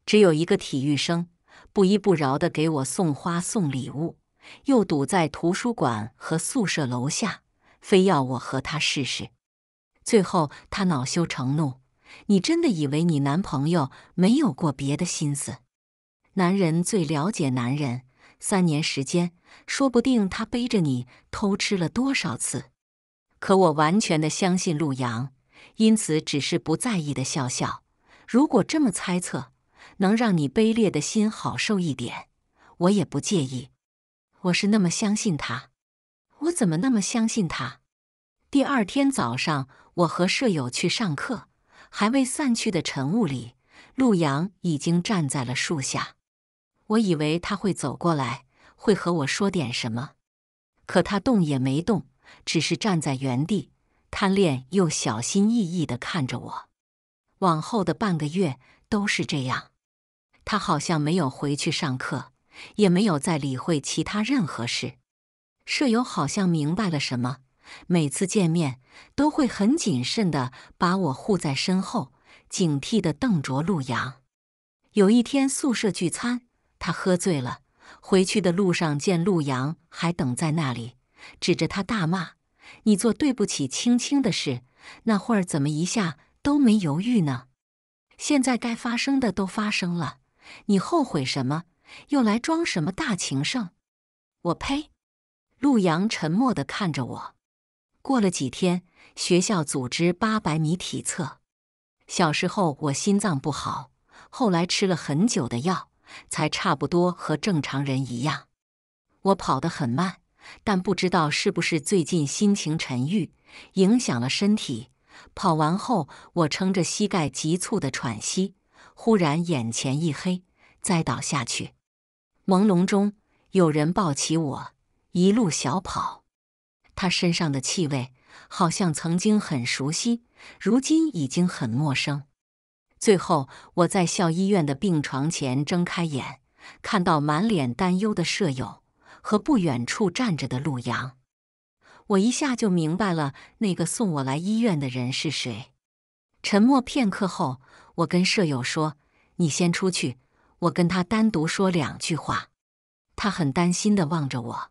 只有一个体育生不依不饶的给我送花送礼物。又堵在图书馆和宿舍楼下，非要我和他试试。最后他恼羞成怒：“你真的以为你男朋友没有过别的心思？男人最了解男人，三年时间，说不定他背着你偷吃了多少次。”可我完全的相信陆阳，因此只是不在意的笑笑。如果这么猜测能让你卑劣的心好受一点，我也不介意。我是那么相信他，我怎么那么相信他？第二天早上，我和舍友去上课，还未散去的晨雾里，陆阳已经站在了树下。我以为他会走过来，会和我说点什么，可他动也没动，只是站在原地，贪恋又小心翼翼的看着我。往后的半个月都是这样，他好像没有回去上课。也没有再理会其他任何事。舍友好像明白了什么，每次见面都会很谨慎的把我护在身后，警惕的瞪着陆阳。有一天宿舍聚餐，他喝醉了，回去的路上见陆阳还等在那里，指着他大骂：“你做对不起青青的事，那会儿怎么一下都没犹豫呢？现在该发生的都发生了，你后悔什么？”又来装什么大情圣？我呸！陆阳沉默地看着我。过了几天，学校组织八百米体测。小时候我心脏不好，后来吃了很久的药，才差不多和正常人一样。我跑得很慢，但不知道是不是最近心情沉郁，影响了身体。跑完后，我撑着膝盖急促的喘息，忽然眼前一黑，栽倒下去。朦胧中，有人抱起我，一路小跑。他身上的气味好像曾经很熟悉，如今已经很陌生。最后，我在校医院的病床前睁开眼，看到满脸担忧的舍友和不远处站着的陆阳。我一下就明白了，那个送我来医院的人是谁。沉默片刻后，我跟舍友说：“你先出去。”我跟他单独说两句话，他很担心的望着我。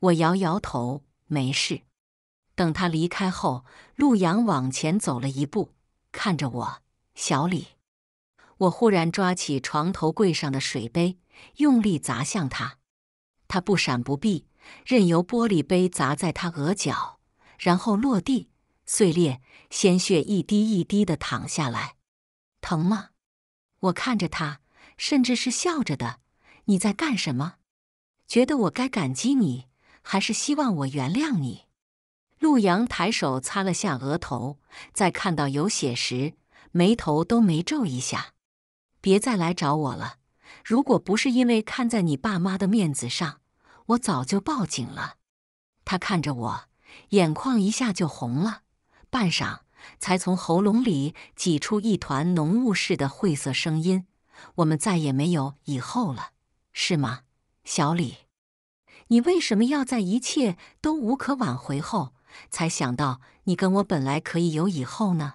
我摇摇头，没事。等他离开后，陆阳往前走了一步，看着我，小李。我忽然抓起床头柜上的水杯，用力砸向他。他不闪不避，任由玻璃杯砸在他额角，然后落地碎裂，鲜血一滴一滴的淌下来。疼吗？我看着他。甚至是笑着的，你在干什么？觉得我该感激你，还是希望我原谅你？陆阳抬手擦了下额头，在看到有血时，眉头都没皱一下。别再来找我了！如果不是因为看在你爸妈的面子上，我早就报警了。他看着我，眼眶一下就红了，半晌才从喉咙里挤出一团浓雾似的晦涩声音。我们再也没有以后了，是吗，小李？你为什么要在一切都无可挽回后，才想到你跟我本来可以有以后呢？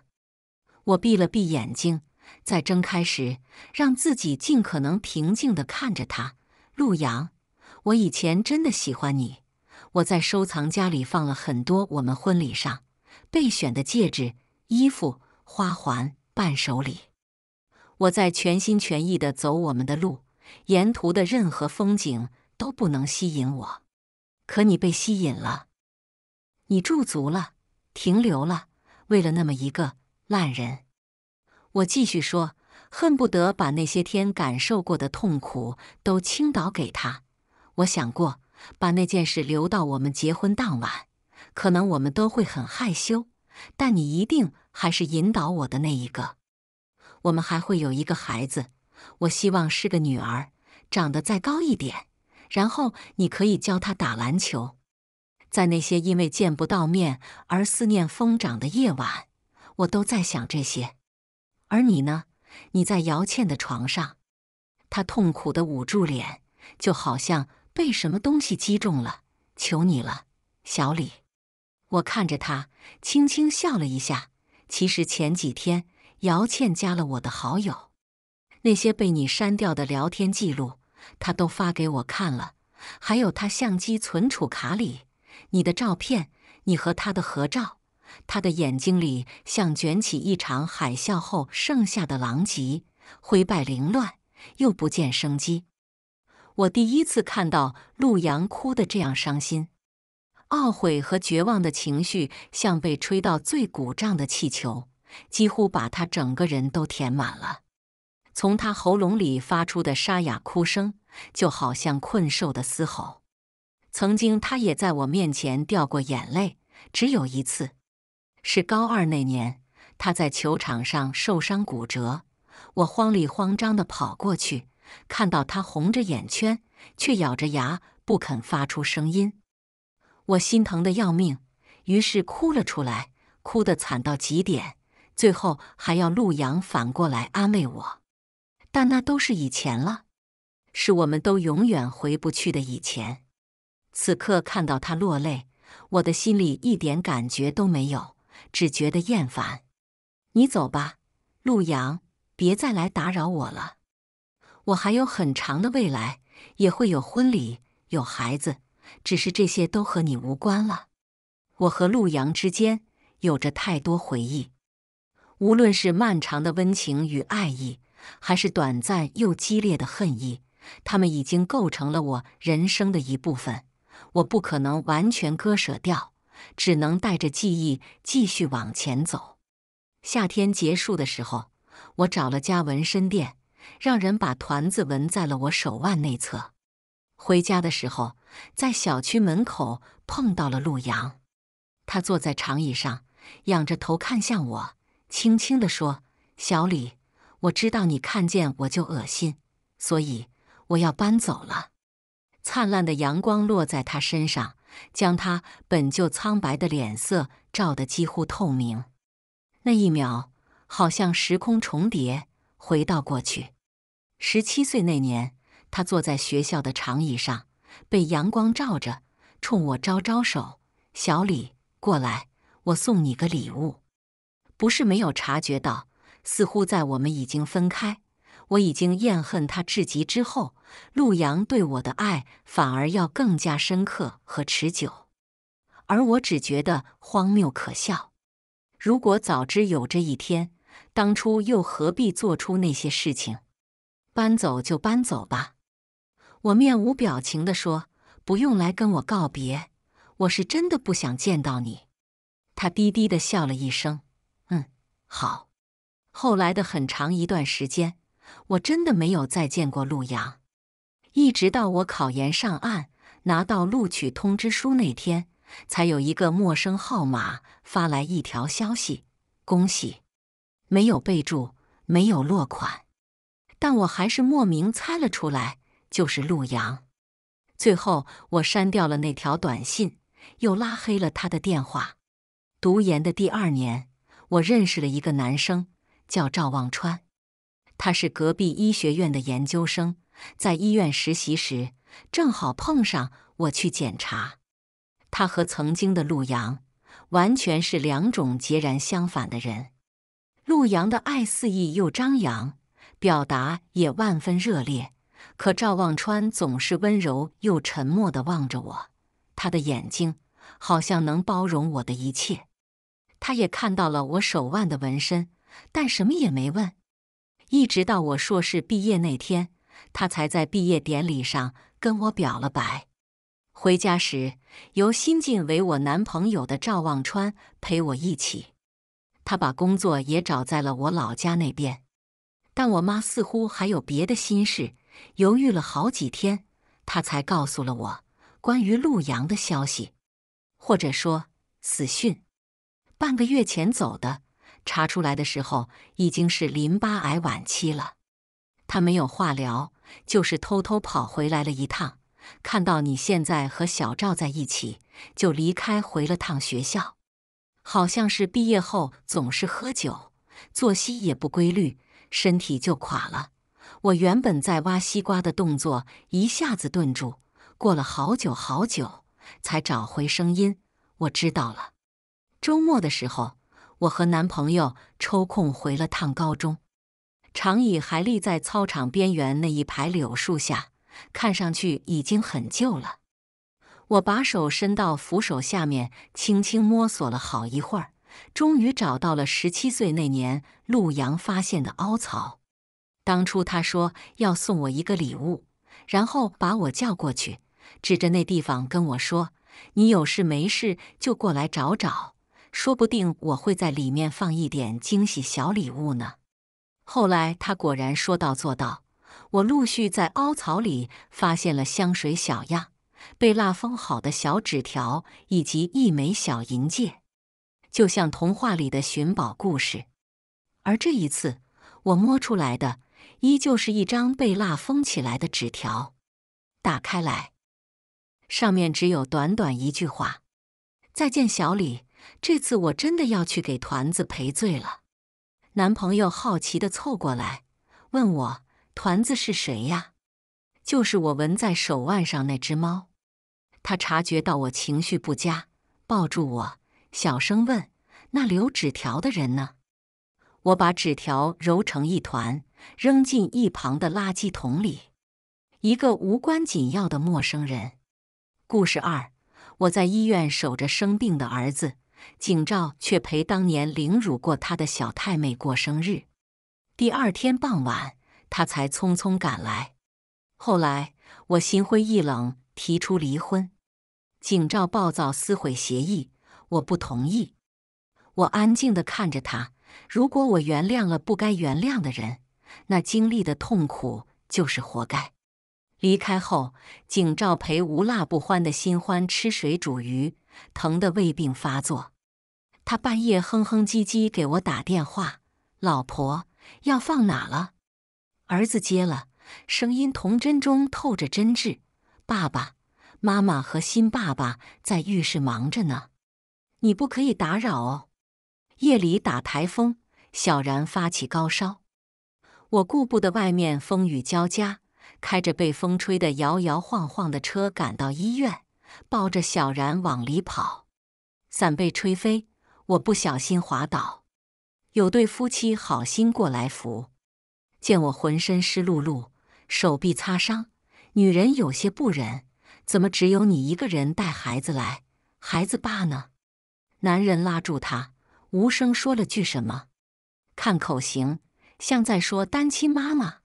我闭了闭眼睛，在睁开时，让自己尽可能平静地看着他。陆阳，我以前真的喜欢你。我在收藏家里放了很多我们婚礼上备选的戒指、衣服、花环、伴手礼。我在全心全意的走我们的路，沿途的任何风景都不能吸引我。可你被吸引了，你驻足了，停留了，为了那么一个烂人。我继续说，恨不得把那些天感受过的痛苦都倾倒给他。我想过，把那件事留到我们结婚当晚，可能我们都会很害羞，但你一定还是引导我的那一个。我们还会有一个孩子，我希望是个女儿，长得再高一点，然后你可以教她打篮球。在那些因为见不到面而思念疯长的夜晚，我都在想这些。而你呢？你在姚倩的床上，她痛苦的捂住脸，就好像被什么东西击中了。求你了，小李。我看着他，轻轻笑了一下。其实前几天。姚倩加了我的好友，那些被你删掉的聊天记录，她都发给我看了。还有她相机存储卡里你的照片，你和她的合照。她的眼睛里像卷起一场海啸后剩下的狼藉，灰败凌乱，又不见生机。我第一次看到陆阳哭得这样伤心，懊悔和绝望的情绪像被吹到最鼓胀的气球。几乎把他整个人都填满了。从他喉咙里发出的沙哑哭声，就好像困兽的嘶吼。曾经，他也在我面前掉过眼泪，只有一次，是高二那年，他在球场上受伤骨折，我慌里慌张地跑过去，看到他红着眼圈，却咬着牙不肯发出声音，我心疼得要命，于是哭了出来，哭得惨到极点。最后还要陆阳反过来安慰我，但那都是以前了，是我们都永远回不去的以前。此刻看到他落泪，我的心里一点感觉都没有，只觉得厌烦。你走吧，陆阳，别再来打扰我了。我还有很长的未来，也会有婚礼、有孩子，只是这些都和你无关了。我和陆阳之间有着太多回忆。无论是漫长的温情与爱意，还是短暂又激烈的恨意，他们已经构成了我人生的一部分。我不可能完全割舍掉，只能带着记忆继续往前走。夏天结束的时候，我找了家纹身店，让人把团子纹在了我手腕内侧。回家的时候，在小区门口碰到了陆阳，他坐在长椅上，仰着头看向我。轻轻的说：“小李，我知道你看见我就恶心，所以我要搬走了。”灿烂的阳光落在他身上，将他本就苍白的脸色照得几乎透明。那一秒，好像时空重叠，回到过去。十七岁那年，他坐在学校的长椅上，被阳光照着，冲我招招手：“小李，过来，我送你个礼物。”不是没有察觉到，似乎在我们已经分开，我已经厌恨他至极之后，陆阳对我的爱反而要更加深刻和持久，而我只觉得荒谬可笑。如果早知有这一天，当初又何必做出那些事情？搬走就搬走吧。我面无表情地说：“不用来跟我告别，我是真的不想见到你。”他低低地笑了一声。好，后来的很长一段时间，我真的没有再见过陆阳。一直到我考研上岸，拿到录取通知书那天，才有一个陌生号码发来一条消息：“恭喜。”没有备注，没有落款，但我还是莫名猜了出来，就是陆阳。最后，我删掉了那条短信，又拉黑了他的电话。读研的第二年。我认识了一个男生，叫赵望川，他是隔壁医学院的研究生，在医院实习时正好碰上我去检查。他和曾经的陆阳完全是两种截然相反的人。陆阳的爱肆意又张扬，表达也万分热烈；可赵望川总是温柔又沉默的望着我，他的眼睛好像能包容我的一切。他也看到了我手腕的纹身，但什么也没问。一直到我硕士毕业那天，他才在毕业典礼上跟我表了白。回家时，由新晋为我男朋友的赵望川陪我一起。他把工作也找在了我老家那边，但我妈似乎还有别的心事，犹豫了好几天，他才告诉了我关于陆阳的消息，或者说死讯。半个月前走的，查出来的时候已经是淋巴癌晚期了。他没有化疗，就是偷偷跑回来了一趟。看到你现在和小赵在一起，就离开回了趟学校。好像是毕业后总是喝酒，作息也不规律，身体就垮了。我原本在挖西瓜的动作一下子顿住，过了好久好久才找回声音。我知道了。周末的时候，我和男朋友抽空回了趟高中。长椅还立在操场边缘那一排柳树下，看上去已经很旧了。我把手伸到扶手下面，轻轻摸索了好一会儿，终于找到了十七岁那年陆阳发现的凹槽。当初他说要送我一个礼物，然后把我叫过去，指着那地方跟我说：“你有事没事就过来找找。”说不定我会在里面放一点惊喜小礼物呢。后来他果然说到做到，我陆续在凹槽里发现了香水小样、被蜡封好的小纸条以及一枚小银戒，就像童话里的寻宝故事。而这一次，我摸出来的依旧是一张被蜡封起来的纸条。打开来，上面只有短短一句话：“再见，小李。”这次我真的要去给团子赔罪了。男朋友好奇地凑过来，问我：“团子是谁呀？”“就是我纹在手腕上那只猫。”他察觉到我情绪不佳，抱住我，小声问：“那留纸条的人呢？”我把纸条揉成一团，扔进一旁的垃圾桶里。一个无关紧要的陌生人。故事二：我在医院守着生病的儿子。景照却陪当年凌辱过他的小太妹过生日。第二天傍晚，他才匆匆赶来。后来我心灰意冷，提出离婚。景照暴躁撕毁协议，我不同意。我安静地看着他。如果我原谅了不该原谅的人，那经历的痛苦就是活该。离开后，景照陪无辣不欢的新欢吃水煮鱼。疼得胃病发作，他半夜哼哼唧唧给我打电话：“老婆，要放哪了？”儿子接了，声音童真中透着真挚：“爸爸妈妈和新爸爸在浴室忙着呢，你不可以打扰哦。”夜里打台风，小然发起高烧，我顾不得外面风雨交加，开着被风吹得摇摇晃晃的车赶到医院。抱着小然往里跑，伞被吹飞，我不小心滑倒。有对夫妻好心过来扶，见我浑身湿漉漉，手臂擦伤，女人有些不忍：“怎么只有你一个人带孩子来？孩子爸呢？”男人拉住她，无声说了句什么，看口型像在说“单亲妈妈”。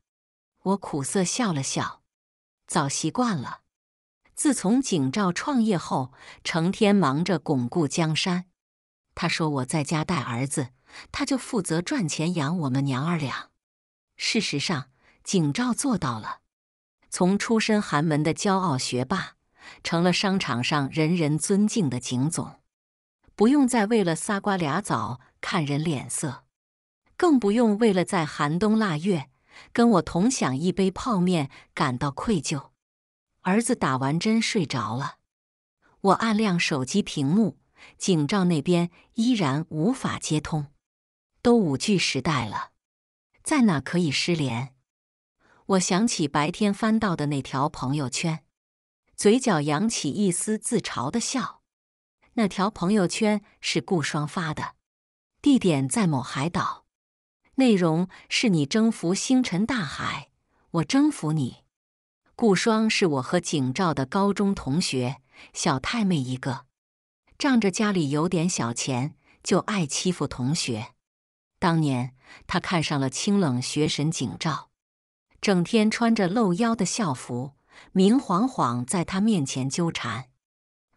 我苦涩笑了笑，早习惯了。自从景照创业后，成天忙着巩固江山。他说我在家带儿子，他就负责赚钱养我们娘儿俩。事实上，景照做到了。从出身寒门的骄傲学霸，成了商场上人人尊敬的景总，不用再为了仨瓜俩枣看人脸色，更不用为了在寒冬腊月跟我同享一杯泡面感到愧疚。儿子打完针睡着了，我按亮手机屏幕，警照那边依然无法接通。都五 G 时代了，在哪可以失联？我想起白天翻到的那条朋友圈，嘴角扬起一丝自嘲的笑。那条朋友圈是顾双发的，地点在某海岛，内容是你征服星辰大海，我征服你。顾霜是我和景照的高中同学，小太妹一个，仗着家里有点小钱，就爱欺负同学。当年他看上了清冷学神景照，整天穿着露腰的校服，明晃晃在他面前纠缠。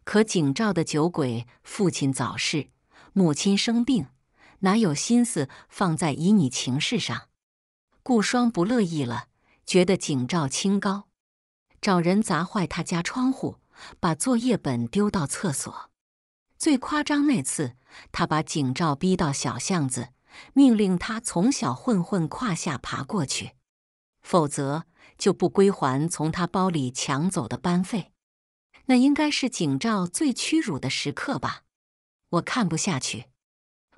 可景照的酒鬼父亲早逝，母亲生病，哪有心思放在以你情事上？顾霜不乐意了，觉得景照清高。找人砸坏他家窗户，把作业本丢到厕所。最夸张那次，他把景照逼到小巷子，命令他从小混混胯下爬过去，否则就不归还从他包里抢走的班费。那应该是景照最屈辱的时刻吧？我看不下去，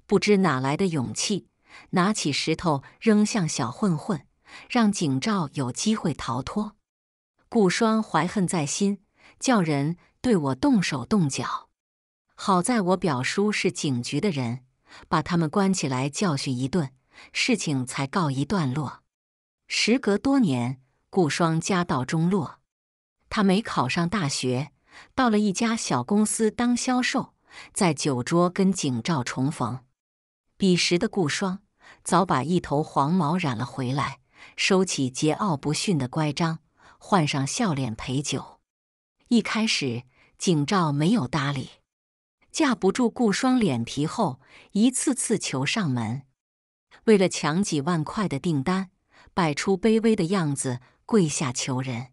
不知哪来的勇气，拿起石头扔向小混混，让景照有机会逃脱。顾双怀恨在心，叫人对我动手动脚。好在我表叔是警局的人，把他们关起来教训一顿，事情才告一段落。时隔多年，顾双家道中落，他没考上大学，到了一家小公司当销售，在酒桌跟景照重逢。彼时的顾双早把一头黄毛染了回来，收起桀骜不驯的乖张。换上笑脸陪酒，一开始景照没有搭理，架不住顾霜脸皮厚，一次次求上门。为了抢几万块的订单，摆出卑微的样子跪下求人。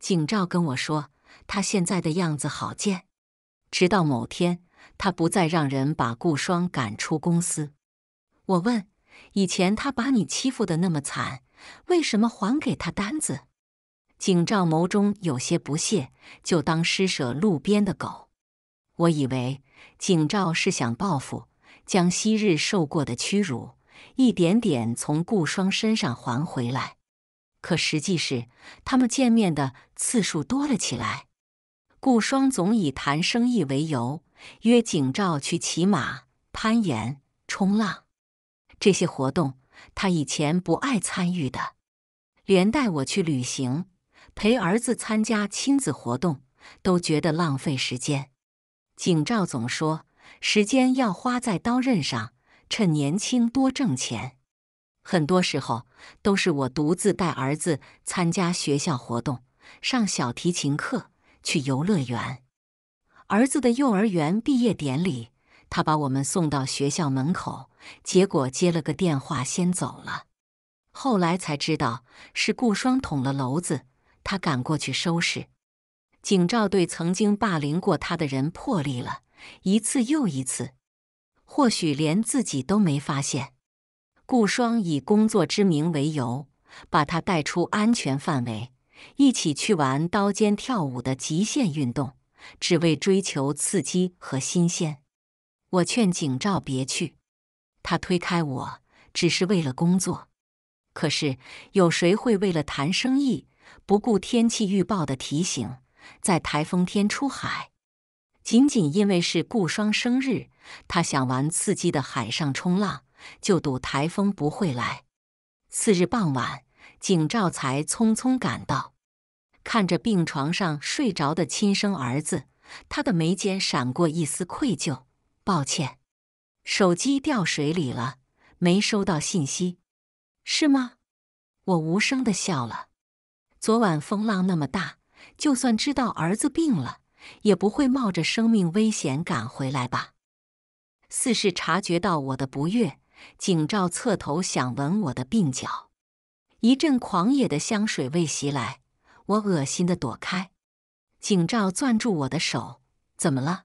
景照跟我说，他现在的样子好贱。直到某天，他不再让人把顾霜赶出公司。我问，以前他把你欺负的那么惨，为什么还给他单子？景照眸中有些不屑，就当施舍路边的狗。我以为景照是想报复，将昔日受过的屈辱一点点从顾霜身上还回来。可实际是，他们见面的次数多了起来。顾霜总以谈生意为由，约景照去骑马、攀岩、冲浪这些活动，他以前不爱参与的，连带我去旅行。陪儿子参加亲子活动都觉得浪费时间。景照总说，时间要花在刀刃上，趁年轻多挣钱。很多时候都是我独自带儿子参加学校活动，上小提琴课，去游乐园。儿子的幼儿园毕业典礼，他把我们送到学校门口，结果接了个电话先走了。后来才知道是顾双捅了娄子。他赶过去收拾，景照对曾经霸凌过他的人破例了一次又一次，或许连自己都没发现。顾霜以工作之名为由，把他带出安全范围，一起去玩刀尖跳舞的极限运动，只为追求刺激和新鲜。我劝景照别去，他推开我，只是为了工作。可是有谁会为了谈生意？不顾天气预报的提醒，在台风天出海，仅仅因为是顾双生日，他想玩刺激的海上冲浪，就赌台风不会来。次日傍晚，景兆才匆匆赶到，看着病床上睡着的亲生儿子，他的眉间闪过一丝愧疚。抱歉，手机掉水里了，没收到信息，是吗？我无声的笑了。昨晚风浪那么大，就算知道儿子病了，也不会冒着生命危险赶回来吧？四是察觉到我的不悦，景照侧头想吻我的鬓角，一阵狂野的香水味袭来，我恶心的躲开。景照攥住我的手，怎么了？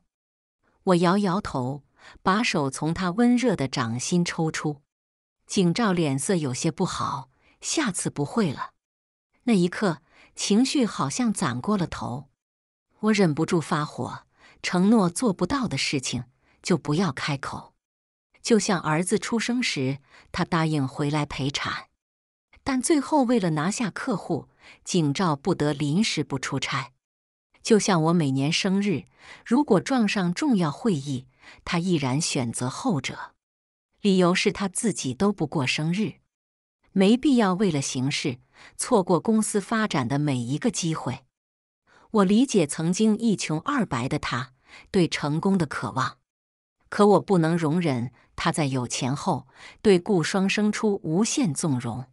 我摇摇头，把手从他温热的掌心抽出。景照脸色有些不好，下次不会了。那一刻，情绪好像攒过了头，我忍不住发火。承诺做不到的事情，就不要开口。就像儿子出生时，他答应回来陪产，但最后为了拿下客户，景照不得临时不出差。就像我每年生日，如果撞上重要会议，他毅然选择后者，理由是他自己都不过生日，没必要为了形式。错过公司发展的每一个机会，我理解曾经一穷二白的他对成功的渴望，可我不能容忍他在有钱后对顾双生出无限纵容，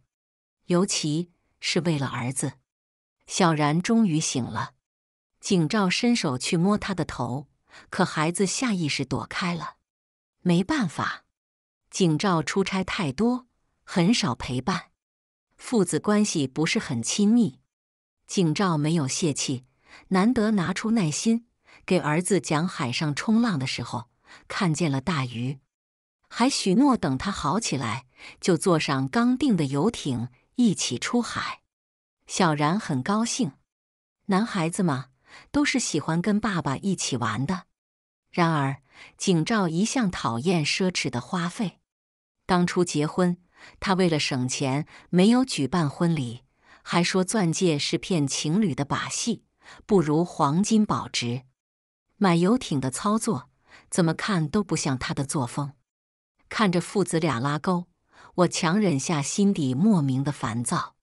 尤其是为了儿子。小然终于醒了，景照伸手去摸他的头，可孩子下意识躲开了。没办法，景照出差太多，很少陪伴。父子关系不是很亲密，景照没有泄气，难得拿出耐心给儿子讲海上冲浪的时候看见了大鱼，还许诺等他好起来就坐上刚订的游艇一起出海。小然很高兴，男孩子嘛都是喜欢跟爸爸一起玩的。然而景照一向讨厌奢侈的花费，当初结婚。他为了省钱，没有举办婚礼，还说钻戒是骗情侣的把戏，不如黄金保值。买游艇的操作，怎么看都不像他的作风。看着父子俩拉钩，我强忍下心底莫名的烦躁。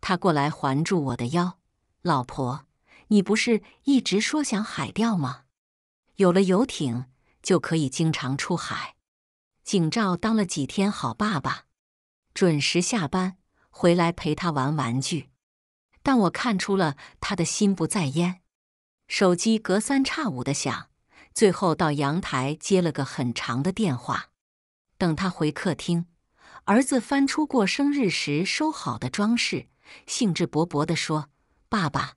他过来环住我的腰，老婆，你不是一直说想海钓吗？有了游艇，就可以经常出海。景照当了几天好爸爸。准时下班回来陪他玩玩具，但我看出了他的心不在焉。手机隔三差五的响，最后到阳台接了个很长的电话。等他回客厅，儿子翻出过生日时收好的装饰，兴致勃勃地说：“爸爸，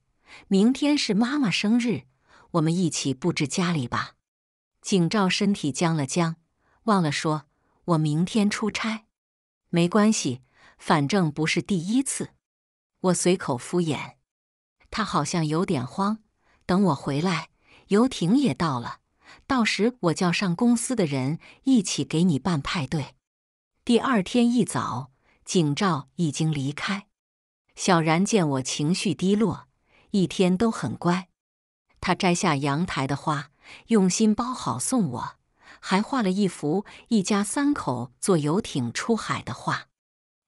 明天是妈妈生日，我们一起布置家里吧。”景照身体僵了僵，忘了说：“我明天出差。”没关系，反正不是第一次。我随口敷衍。他好像有点慌。等我回来，游艇也到了，到时我叫上公司的人一起给你办派对。第二天一早，景照已经离开。小然见我情绪低落，一天都很乖。他摘下阳台的花，用心包好送我。还画了一幅一家三口坐游艇出海的画。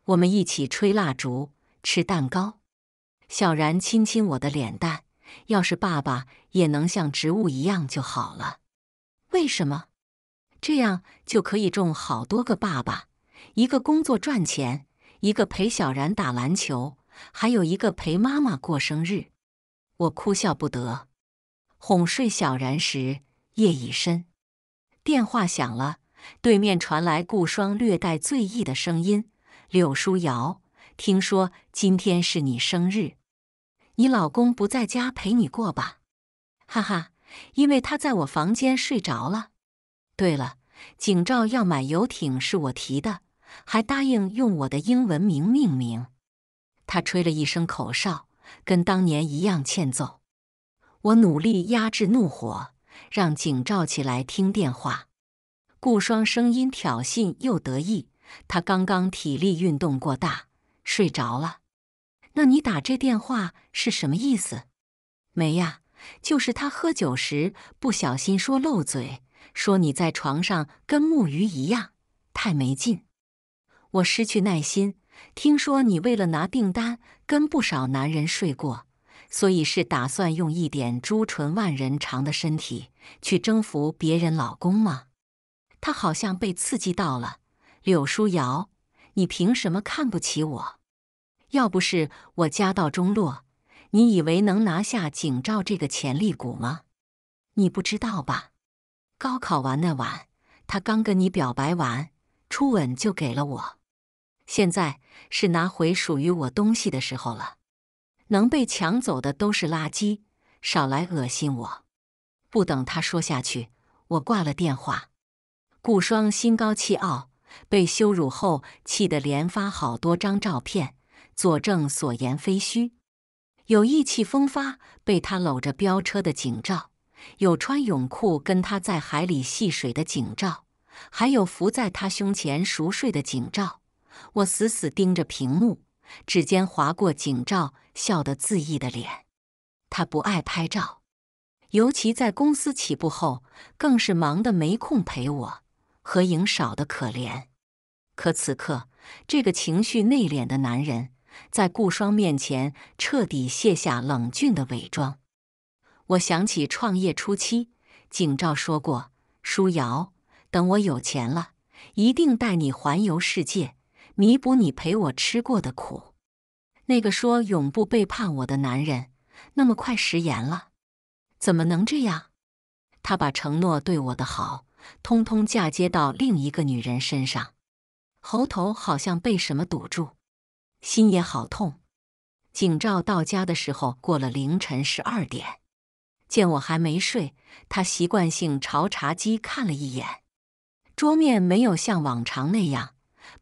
我们一起吹蜡烛、吃蛋糕，小然亲亲我的脸蛋。要是爸爸也能像植物一样就好了。为什么？这样就可以种好多个爸爸：一个工作赚钱，一个陪小然打篮球，还有一个陪妈妈过生日。我哭笑不得。哄睡小然时，夜已深。电话响了，对面传来顾霜略带醉意的声音：“柳舒瑶，听说今天是你生日，你老公不在家陪你过吧？哈哈，因为他在我房间睡着了。对了，景照要买游艇是我提的，还答应用我的英文名命名。他吹了一声口哨，跟当年一样欠揍。我努力压制怒火。”让景照起来听电话。顾双声音挑衅又得意。他刚刚体力运动过大，睡着了。那你打这电话是什么意思？没呀，就是他喝酒时不小心说漏嘴，说你在床上跟木鱼一样，太没劲。我失去耐心。听说你为了拿订单，跟不少男人睡过。所以是打算用一点朱唇万人长的身体去征服别人老公吗？他好像被刺激到了。柳书瑶，你凭什么看不起我？要不是我家道中落，你以为能拿下景照这个潜力股吗？你不知道吧？高考完那晚，他刚跟你表白完，初吻就给了我。现在是拿回属于我东西的时候了。能被抢走的都是垃圾，少来恶心我！不等他说下去，我挂了电话。顾霜心高气傲，被羞辱后气得连发好多张照片，佐证所言非虚。有意气风发被他搂着飙车的警照，有穿泳裤跟他在海里戏水的警照，还有伏在他胸前熟睡的警照。我死死盯着屏幕。指尖划过景照笑得恣意的脸，他不爱拍照，尤其在公司起步后，更是忙得没空陪我，合影少得可怜。可此刻，这个情绪内敛的男人，在顾双面前彻底卸下冷峻的伪装。我想起创业初期，景照说过：“舒瑶，等我有钱了，一定带你环游世界。”弥补你陪我吃过的苦，那个说永不背叛我的男人，那么快食言了，怎么能这样？他把承诺对我的好，通通嫁接到另一个女人身上。喉头好像被什么堵住，心也好痛。景照到家的时候，过了凌晨十二点，见我还没睡，他习惯性朝茶几看了一眼，桌面没有像往常那样。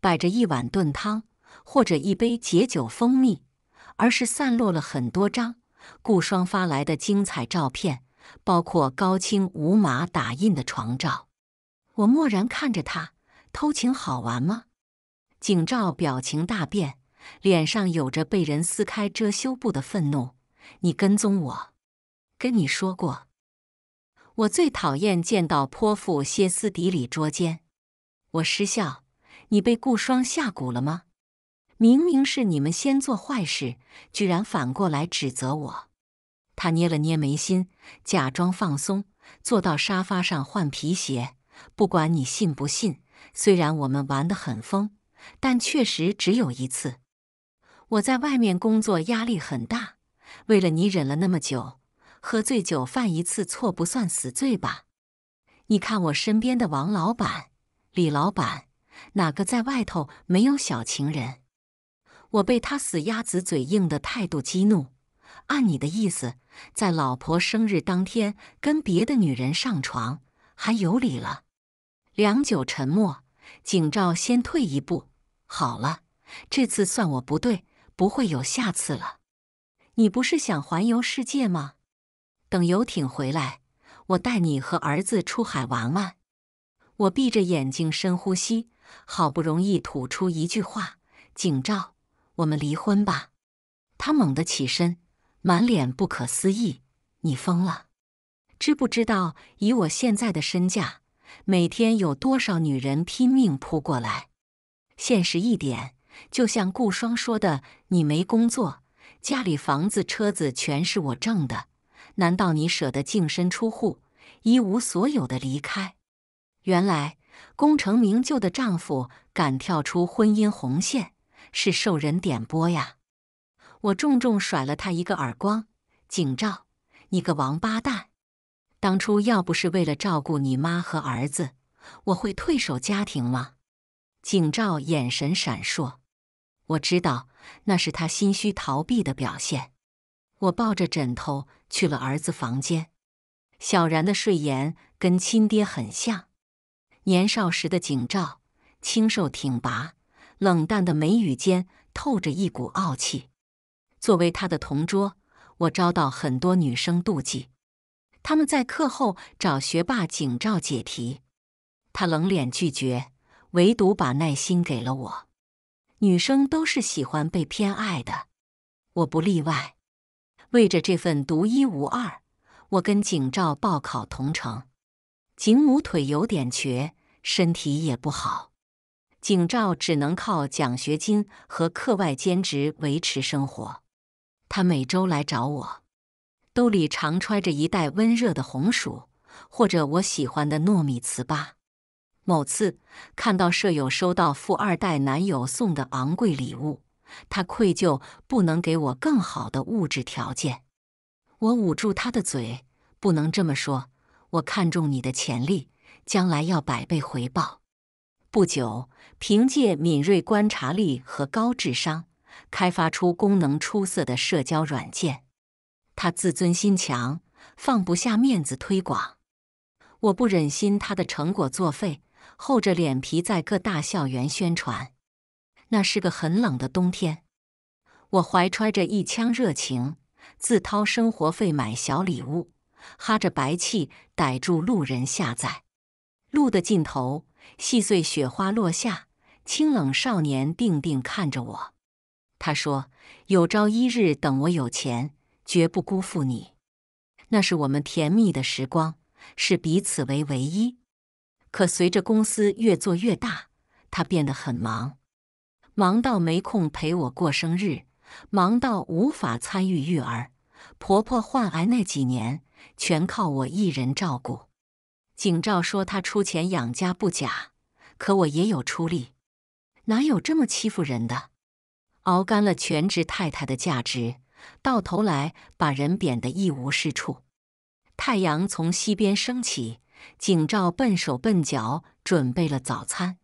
摆着一碗炖汤或者一杯解酒蜂蜜，而是散落了很多张顾霜发来的精彩照片，包括高清无码打印的床照。我默然看着他，偷情好玩吗？景照表情大变，脸上有着被人撕开遮羞布的愤怒。你跟踪我，跟你说过，我最讨厌见到泼妇歇斯底里捉奸。我失笑。你被顾霜下蛊了吗？明明是你们先做坏事，居然反过来指责我。他捏了捏眉心，假装放松，坐到沙发上换皮鞋。不管你信不信，虽然我们玩得很疯，但确实只有一次。我在外面工作压力很大，为了你忍了那么久，喝醉酒犯一次错不算死罪吧？你看我身边的王老板、李老板。哪个在外头没有小情人？我被他死鸭子嘴硬的态度激怒。按你的意思，在老婆生日当天跟别的女人上床，还有理了？良久沉默，景照先退一步。好了，这次算我不对，不会有下次了。你不是想环游世界吗？等游艇回来，我带你和儿子出海玩玩。我闭着眼睛，深呼吸。好不容易吐出一句话：“景照，我们离婚吧。”他猛地起身，满脸不可思议：“你疯了？知不知道以我现在的身价，每天有多少女人拼命扑过来？现实一点，就像顾双说的，你没工作，家里房子、车子全是我挣的，难道你舍得净身出户，一无所有的离开？”原来。功成名就的丈夫敢跳出婚姻红线，是受人点拨呀！我重重甩了他一个耳光。景照，你个王八蛋！当初要不是为了照顾你妈和儿子，我会退守家庭吗？景照眼神闪烁，我知道那是他心虚逃避的表现。我抱着枕头去了儿子房间，小然的睡颜跟亲爹很像。年少时的景照，清瘦挺拔，冷淡的眉宇间透着一股傲气。作为他的同桌，我遭到很多女生妒忌。他们在课后找学霸景照解题，他冷脸拒绝，唯独把耐心给了我。女生都是喜欢被偏爱的，我不例外。为着这份独一无二，我跟景照报考同城。景母腿有点瘸，身体也不好，景照只能靠奖学金和课外兼职维持生活。他每周来找我，兜里常揣着一袋温热的红薯，或者我喜欢的糯米糍粑。某次看到舍友收到富二代男友送的昂贵礼物，他愧疚不能给我更好的物质条件。我捂住他的嘴，不能这么说。我看中你的潜力，将来要百倍回报。不久，凭借敏锐观察力和高智商，开发出功能出色的社交软件。他自尊心强，放不下面子推广。我不忍心他的成果作废，厚着脸皮在各大校园宣传。那是个很冷的冬天，我怀揣着一腔热情，自掏生活费买小礼物。哈着白气，逮住路人下载。路的尽头，细碎雪花落下。清冷少年定定看着我，他说：“有朝一日，等我有钱，绝不辜负你。”那是我们甜蜜的时光，是彼此为唯一。可随着公司越做越大，他变得很忙，忙到没空陪我过生日，忙到无法参与育儿。婆婆患癌那几年。全靠我一人照顾。景照说他出钱养家不假，可我也有出力，哪有这么欺负人的？熬干了全职太太的价值，到头来把人贬得一无是处。太阳从西边升起，景照笨手笨脚准备了早餐，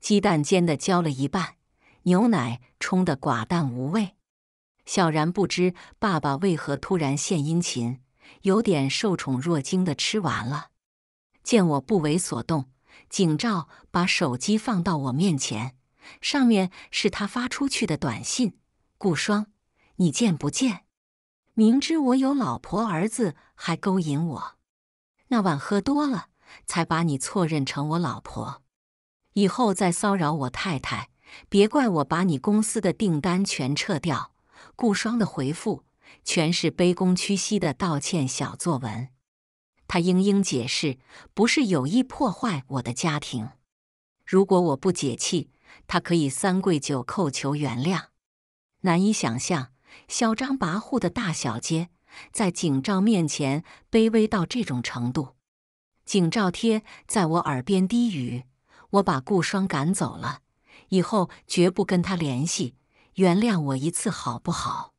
鸡蛋煎的焦了一半，牛奶冲得寡淡无味。小然不知爸爸为何突然献殷勤。有点受宠若惊的吃完了，见我不为所动，景照把手机放到我面前，上面是他发出去的短信：“顾霜，你见不见？明知我有老婆儿子，还勾引我。那晚喝多了，才把你错认成我老婆。以后再骚扰我太太，别怪我把你公司的订单全撤掉。”顾霜的回复。全是卑躬屈膝的道歉小作文。他嘤嘤解释，不是有意破坏我的家庭。如果我不解气，他可以三跪九叩求原谅。难以想象，嚣张跋扈的大小姐，在景照面前卑微到这种程度。景照贴在我耳边低语：“我把顾霜赶走了，以后绝不跟他联系，原谅我一次好不好？”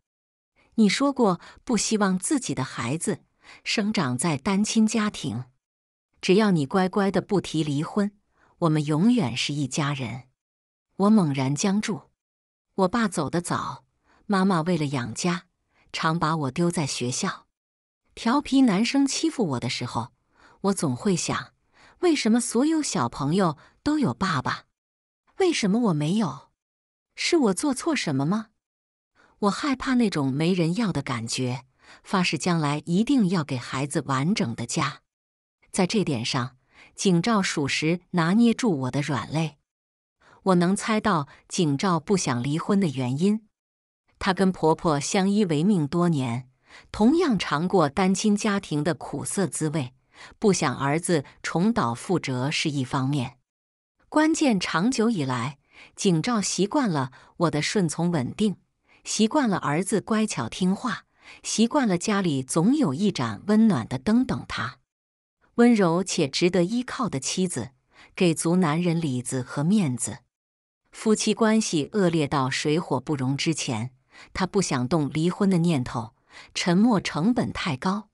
你说过不希望自己的孩子生长在单亲家庭。只要你乖乖的不提离婚，我们永远是一家人。我猛然僵住。我爸走得早，妈妈为了养家，常把我丢在学校。调皮男生欺负我的时候，我总会想：为什么所有小朋友都有爸爸？为什么我没有？是我做错什么吗？我害怕那种没人要的感觉，发誓将来一定要给孩子完整的家。在这点上，景照属实拿捏住我的软肋。我能猜到景照不想离婚的原因：她跟婆婆相依为命多年，同样尝过单亲家庭的苦涩滋味，不想儿子重蹈覆辙是一方面。关键长久以来，景照习惯了我的顺从稳定。习惯了儿子乖巧听话，习惯了家里总有一盏温暖的灯等他，温柔且值得依靠的妻子，给足男人里子和面子。夫妻关系恶劣到水火不容之前，他不想动离婚的念头，沉默成本太高。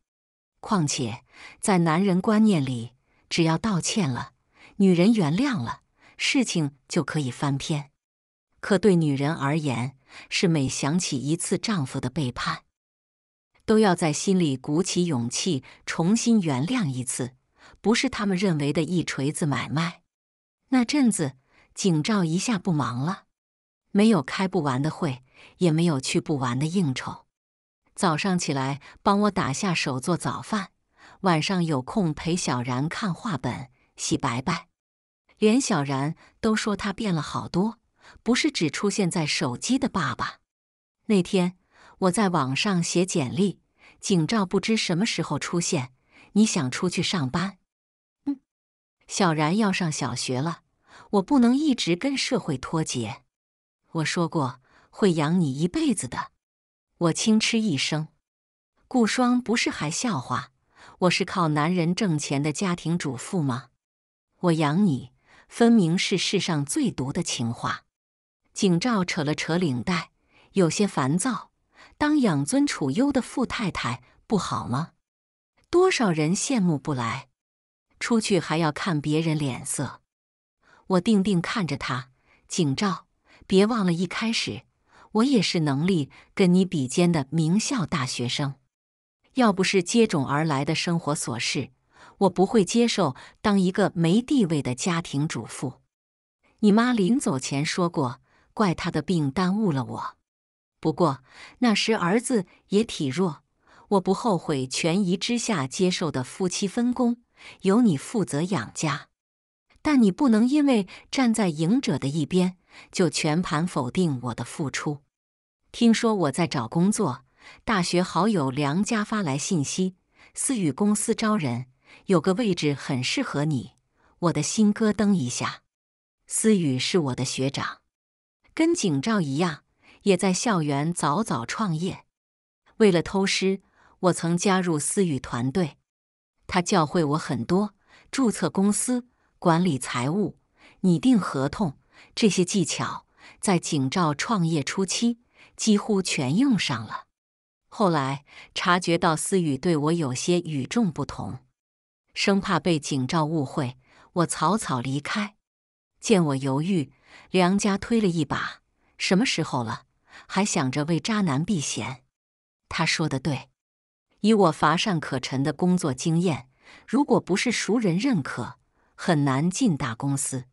况且在男人观念里，只要道歉了，女人原谅了，事情就可以翻篇。可对女人而言，是每想起一次丈夫的背叛，都要在心里鼓起勇气重新原谅一次，不是他们认为的一锤子买卖。那阵子，景照一下不忙了，没有开不完的会，也没有去不完的应酬。早上起来帮我打下手做早饭，晚上有空陪小然看画本、洗白白，连小然都说他变了好多。不是只出现在手机的爸爸。那天我在网上写简历，景照不知什么时候出现。你想出去上班？嗯，小然要上小学了，我不能一直跟社会脱节。我说过会养你一辈子的。我轻嗤一声，顾霜不是还笑话我是靠男人挣钱的家庭主妇吗？我养你，分明是世上最毒的情话。景照扯了扯领带，有些烦躁。当养尊处优的富太太不好吗？多少人羡慕不来，出去还要看别人脸色。我定定看着他，景照，别忘了，一开始我也是能力跟你比肩的名校大学生。要不是接踵而来的生活琐事，我不会接受当一个没地位的家庭主妇。你妈临走前说过。怪他的病耽误了我，不过那时儿子也体弱，我不后悔权宜之下接受的夫妻分工，由你负责养家，但你不能因为站在赢者的一边就全盘否定我的付出。听说我在找工作，大学好友梁家发来信息，思雨公司招人，有个位置很适合你，我的心咯噔一下。思雨是我的学长。跟景照一样，也在校园早早创业。为了偷师，我曾加入思雨团队。他教会我很多注册公司、管理财务、拟定合同这些技巧，在景照创业初期几乎全用上了。后来察觉到思雨对我有些与众不同，生怕被景照误会，我草草离开。见我犹豫。梁家推了一把，什么时候了，还想着为渣男避嫌？他说的对，以我乏善可陈的工作经验，如果不是熟人认可，很难进大公司。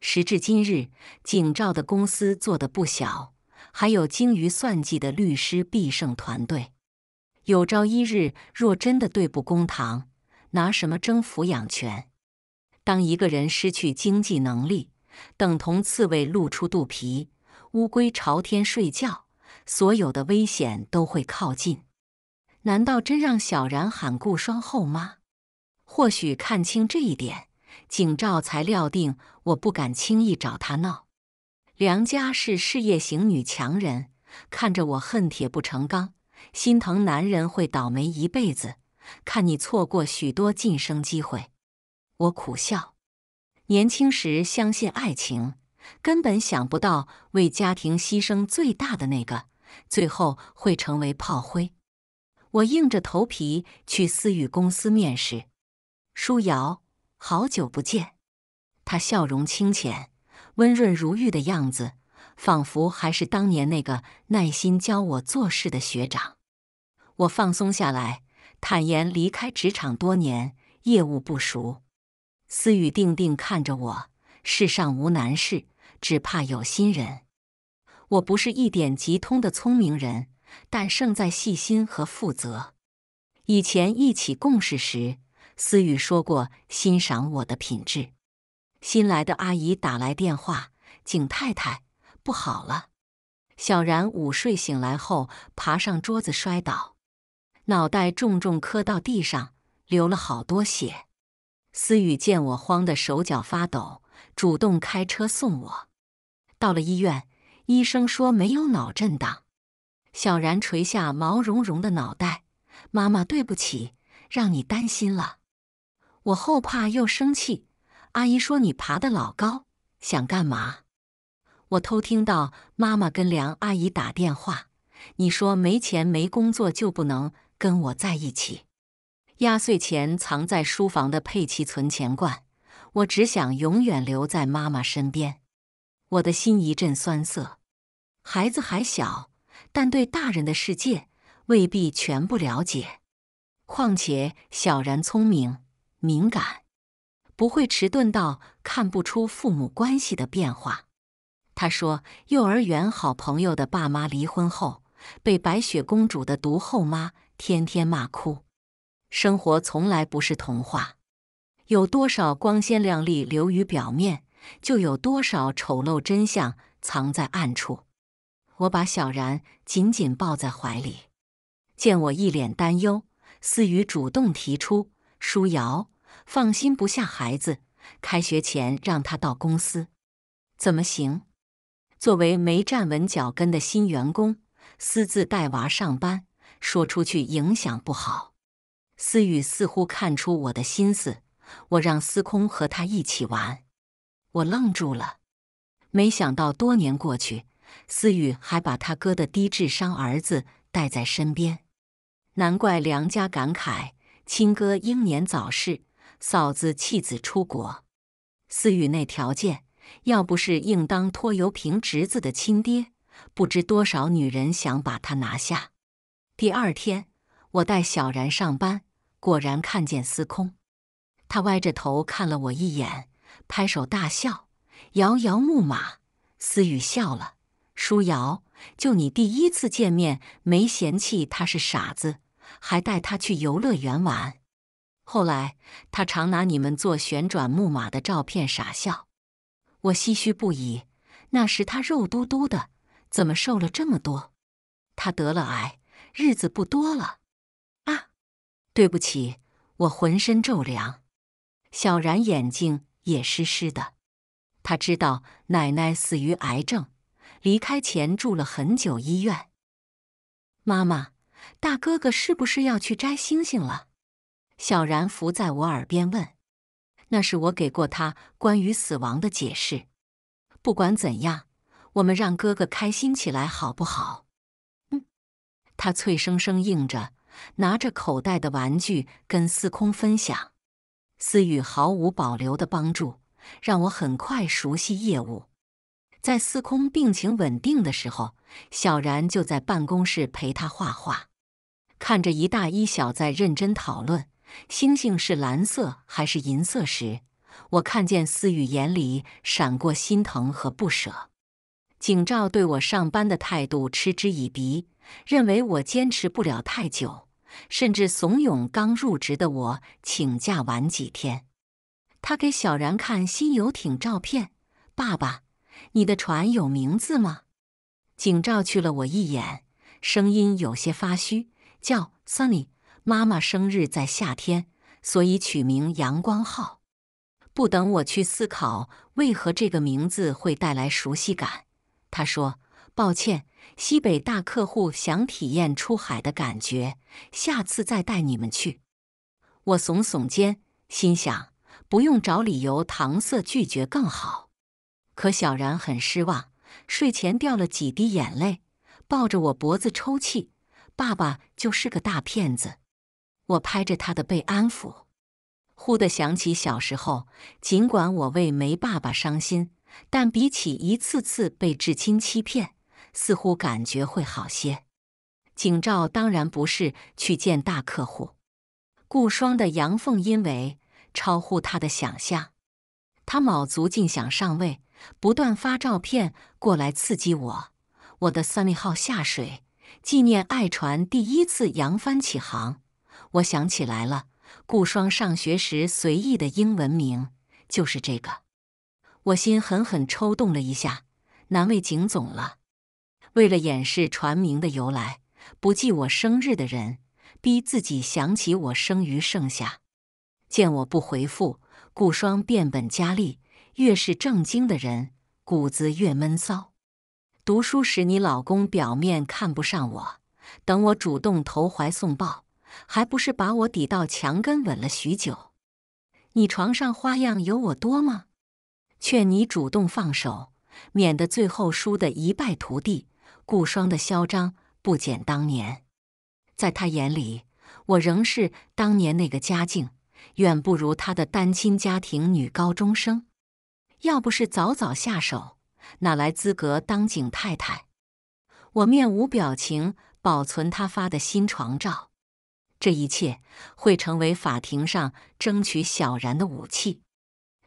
时至今日，景照的公司做得不小，还有精于算计的律师必胜团队。有朝一日，若真的对簿公堂，拿什么争抚养权？当一个人失去经济能力。等同刺猬露出肚皮，乌龟朝天睡觉，所有的危险都会靠近。难道真让小然喊顾霜后吗？或许看清这一点，景照才料定我不敢轻易找他闹。梁家是事业型女强人，看着我恨铁不成钢，心疼男人会倒霉一辈子，看你错过许多晋升机会。我苦笑。年轻时相信爱情，根本想不到为家庭牺牲最大的那个，最后会成为炮灰。我硬着头皮去私域公司面试。舒瑶，好久不见。他笑容清浅，温润如玉的样子，仿佛还是当年那个耐心教我做事的学长。我放松下来，坦言离开职场多年，业务不熟。思雨定定看着我，世上无难事，只怕有心人。我不是一点即通的聪明人，但胜在细心和负责。以前一起共事时，思雨说过欣赏我的品质。新来的阿姨打来电话，景太太，不好了！小然午睡醒来后爬上桌子摔倒，脑袋重重磕到地上，流了好多血。思雨见我慌得手脚发抖，主动开车送我到了医院。医生说没有脑震荡。小然垂下毛茸茸的脑袋：“妈妈，对不起，让你担心了。”我后怕又生气。阿姨说：“你爬的老高，想干嘛？”我偷听到妈妈跟梁阿姨打电话：“你说没钱没工作就不能跟我在一起。”压岁钱藏在书房的佩奇存钱罐，我只想永远留在妈妈身边。我的心一阵酸涩。孩子还小，但对大人的世界未必全不了解。况且小然聪明敏感，不会迟钝到看不出父母关系的变化。他说，幼儿园好朋友的爸妈离婚后，被白雪公主的毒后妈天天骂哭。生活从来不是童话，有多少光鲜亮丽流于表面，就有多少丑陋真相藏在暗处。我把小然紧紧抱在怀里，见我一脸担忧，思雨主动提出：“舒瑶，放心不下孩子，开学前让他到公司，怎么行？作为没站稳脚跟的新员工，私自带娃上班，说出去影响不好。”思雨似乎看出我的心思，我让司空和他一起玩，我愣住了，没想到多年过去，思雨还把他哥的低智商儿子带在身边，难怪梁家感慨：亲哥英年早逝，嫂子弃子出国。思雨那条件，要不是硬当拖油瓶侄子的亲爹，不知多少女人想把他拿下。第二天。我带小然上班，果然看见司空。他歪着头看了我一眼，拍手大笑，摇摇木马。思雨笑了，舒瑶，就你第一次见面没嫌弃他是傻子，还带他去游乐园玩。后来他常拿你们做旋转木马的照片傻笑，我唏嘘不已。那时他肉嘟嘟的，怎么瘦了这么多？他得了癌，日子不多了。对不起，我浑身骤凉。小然眼睛也湿湿的，他知道奶奶死于癌症，离开前住了很久医院。妈妈，大哥哥是不是要去摘星星了？小然伏在我耳边问。那是我给过他关于死亡的解释。不管怎样，我们让哥哥开心起来好不好？嗯，他脆生生应着。拿着口袋的玩具跟司空分享，思雨毫无保留的帮助让我很快熟悉业务。在司空病情稳定的时候，小然就在办公室陪他画画。看着一大一小在认真讨论星星是蓝色还是银色时，我看见思雨眼里闪过心疼和不舍。景照对我上班的态度嗤之以鼻。认为我坚持不了太久，甚至怂恿刚入职的我请假晚几天。他给小然看新游艇照片：“爸爸，你的船有名字吗？”景照去了我一眼，声音有些发虚，叫：“Sunny，妈妈生日在夏天，所以取名阳光号。”不等我去思考为何这个名字会带来熟悉感，他说：“抱歉。”西北大客户想体验出海的感觉，下次再带你们去。我耸耸肩，心想不用找理由搪塞拒绝更好。可小然很失望，睡前掉了几滴眼泪，抱着我脖子抽泣：“爸爸就是个大骗子！”我拍着他的背安抚。忽的想起小时候，尽管我为没爸爸伤心，但比起一次次被至亲欺骗。似乎感觉会好些。景照当然不是去见大客户，顾霜的阳奉阴违超乎他的想象。他卯足劲想上位，不断发照片过来刺激我。我的三位号下水纪念爱船第一次扬帆起航。我想起来了，顾霜上学时随意的英文名就是这个。我心狠狠抽动了一下，难为景总了。为了掩饰传名的由来，不记我生日的人，逼自己想起我生于盛夏。见我不回复，顾霜变本加厉。越是正经的人，骨子越闷骚。读书时你老公表面看不上我，等我主动投怀送抱，还不是把我抵到墙根吻了许久？你床上花样有我多吗？劝你主动放手，免得最后输得一败涂地。顾霜的嚣张不减当年，在他眼里，我仍是当年那个家境远不如他的单亲家庭女高中生。要不是早早下手，哪来资格当景太太？我面无表情保存他发的新床照，这一切会成为法庭上争取小然的武器。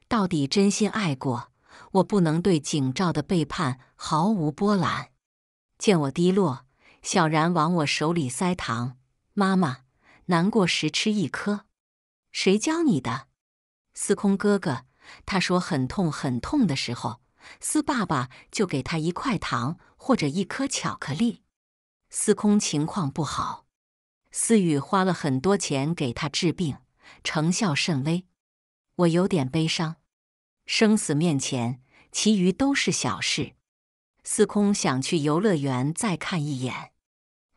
到底真心爱过我，不能对景照的背叛毫无波澜。见我低落，小然往我手里塞糖。妈妈难过时吃一颗，谁教你的？司空哥哥他说很痛很痛的时候，司爸爸就给他一块糖或者一颗巧克力。司空情况不好，思雨花了很多钱给他治病，成效甚微。我有点悲伤，生死面前，其余都是小事。司空想去游乐园再看一眼，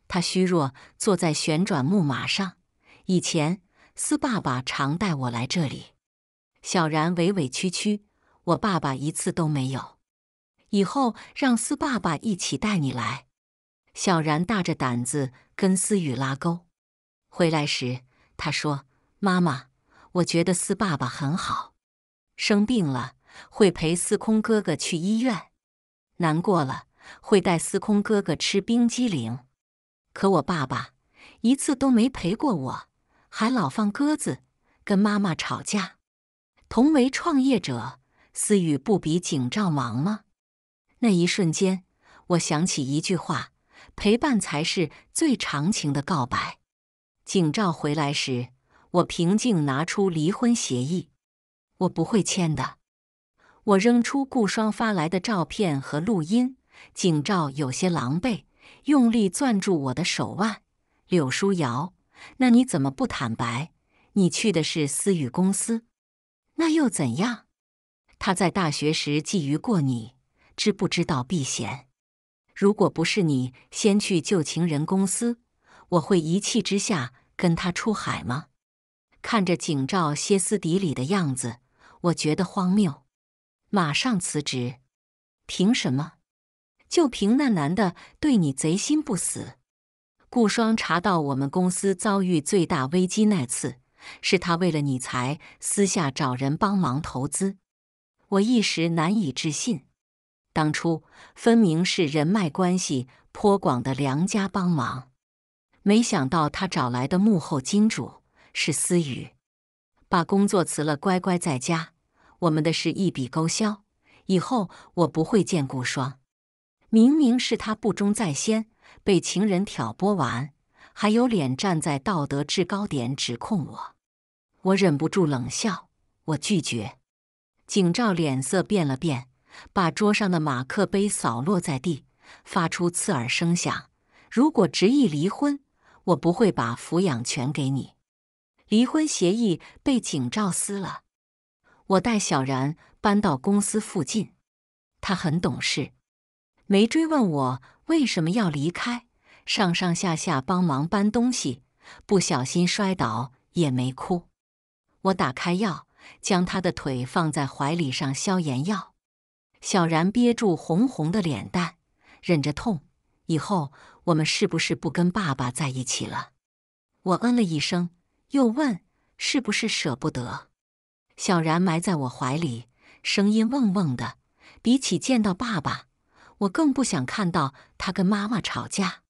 他虚弱坐在旋转木马上。以前司爸爸常带我来这里。小然委委屈屈：“我爸爸一次都没有，以后让司爸爸一起带你来。”小然大着胆子跟思雨拉钩。回来时，他说：“妈妈，我觉得司爸爸很好，生病了会陪司空哥哥去医院。”难过了，会带司空哥哥吃冰激凌。可我爸爸一次都没陪过我，还老放鸽子，跟妈妈吵架。同为创业者，思雨不比景照忙吗？那一瞬间，我想起一句话：陪伴才是最长情的告白。景照回来时，我平静拿出离婚协议，我不会签的。我扔出顾双发来的照片和录音，景照有些狼狈，用力攥住我的手腕。柳书瑶，那你怎么不坦白？你去的是思雨公司，那又怎样？他在大学时觊觎过你，知不知道避嫌？如果不是你先去旧情人公司，我会一气之下跟他出海吗？看着景照歇斯底里的样子，我觉得荒谬。马上辞职？凭什么？就凭那男的对你贼心不死。顾双查到我们公司遭遇最大危机那次，是他为了你才私下找人帮忙投资。我一时难以置信，当初分明是人脉关系颇广的梁家帮忙，没想到他找来的幕后金主是思雨。把工作辞了，乖乖在家。我们的事一笔勾销，以后我不会见顾霜。明明是他不忠在先，被情人挑拨完，还有脸站在道德制高点指控我。我忍不住冷笑，我拒绝。景照脸色变了变，把桌上的马克杯扫落在地，发出刺耳声响。如果执意离婚，我不会把抚养权给你。离婚协议被景照撕了。我带小然搬到公司附近，他很懂事，没追问我为什么要离开，上上下下帮忙搬东西，不小心摔倒也没哭。我打开药，将他的腿放在怀里上消炎药。小然憋住红红的脸蛋，忍着痛。以后我们是不是不跟爸爸在一起了？我嗯了一声，又问：“是不是舍不得？”小然埋在我怀里，声音嗡嗡的。比起见到爸爸，我更不想看到他跟妈妈吵架。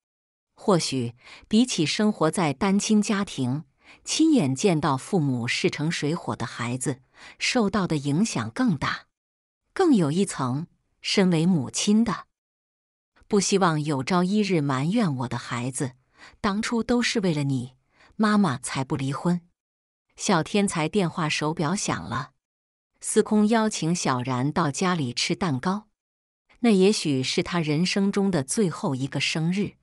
或许，比起生活在单亲家庭、亲眼见到父母势成水火的孩子，受到的影响更大。更有一层，身为母亲的，不希望有朝一日埋怨我的孩子，当初都是为了你，妈妈才不离婚。小天才电话手表响了，司空邀请小然到家里吃蛋糕，那也许是他人生中的最后一个生日。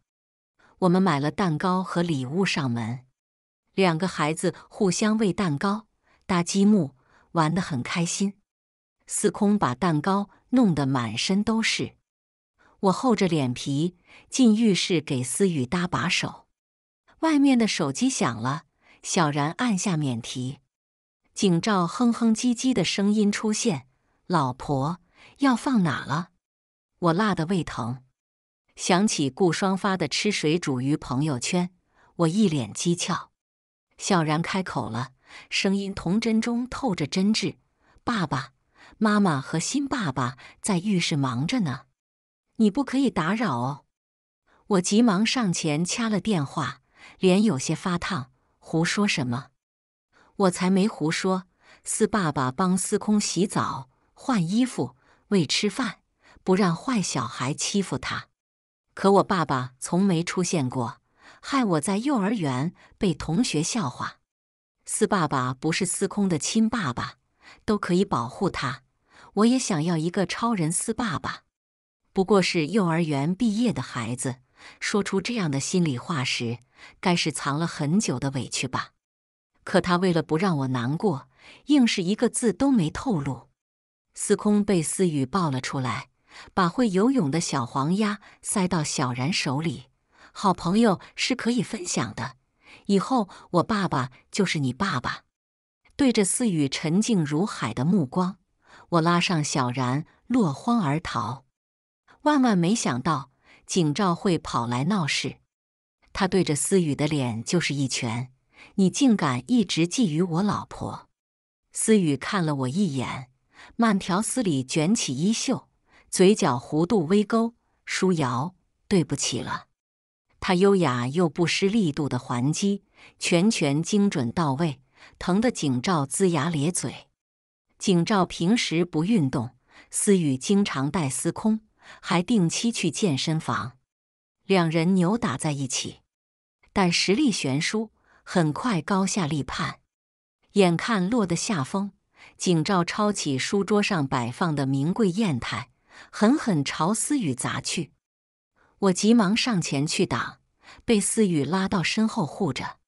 我们买了蛋糕和礼物上门，两个孩子互相喂蛋糕、搭积木，玩得很开心。司空把蛋糕弄得满身都是，我厚着脸皮进浴室给思雨搭把手，外面的手机响了。小然按下免提，景照哼哼唧唧的声音出现。老婆要放哪了？我辣的胃疼。想起顾双发的吃水煮鱼朋友圈，我一脸讥诮。小然开口了，声音童真中透着真挚：“爸爸妈妈和新爸爸在浴室忙着呢，你不可以打扰哦。”我急忙上前掐了电话，脸有些发烫。胡说什么？我才没胡说！四爸爸帮司空洗澡、换衣服、喂吃饭，不让坏小孩欺负他。可我爸爸从没出现过，害我在幼儿园被同学笑话。四爸爸不是司空的亲爸爸，都可以保护他。我也想要一个超人四爸爸，不过是幼儿园毕业的孩子。说出这样的心里话时，该是藏了很久的委屈吧？可他为了不让我难过，硬是一个字都没透露。司空被思雨抱了出来，把会游泳的小黄鸭塞到小然手里。好朋友是可以分享的，以后我爸爸就是你爸爸。对着思雨沉静如海的目光，我拉上小然落荒而逃。万万没想到。景照会跑来闹事，他对着思雨的脸就是一拳。你竟敢一直觊觎我老婆！思雨看了我一眼，慢条斯理卷起衣袖，嘴角弧度微勾。舒瑶，对不起了。他优雅又不失力度的还击，拳拳精准到位，疼得景照龇牙咧嘴。景照平时不运动，思雨经常带司空。还定期去健身房。两人扭打在一起，但实力悬殊，很快高下立判。眼看落得下风，景照抄起书桌上摆放的名贵砚台，狠狠朝思雨砸去。我急忙上前去挡，被思雨拉到身后护着。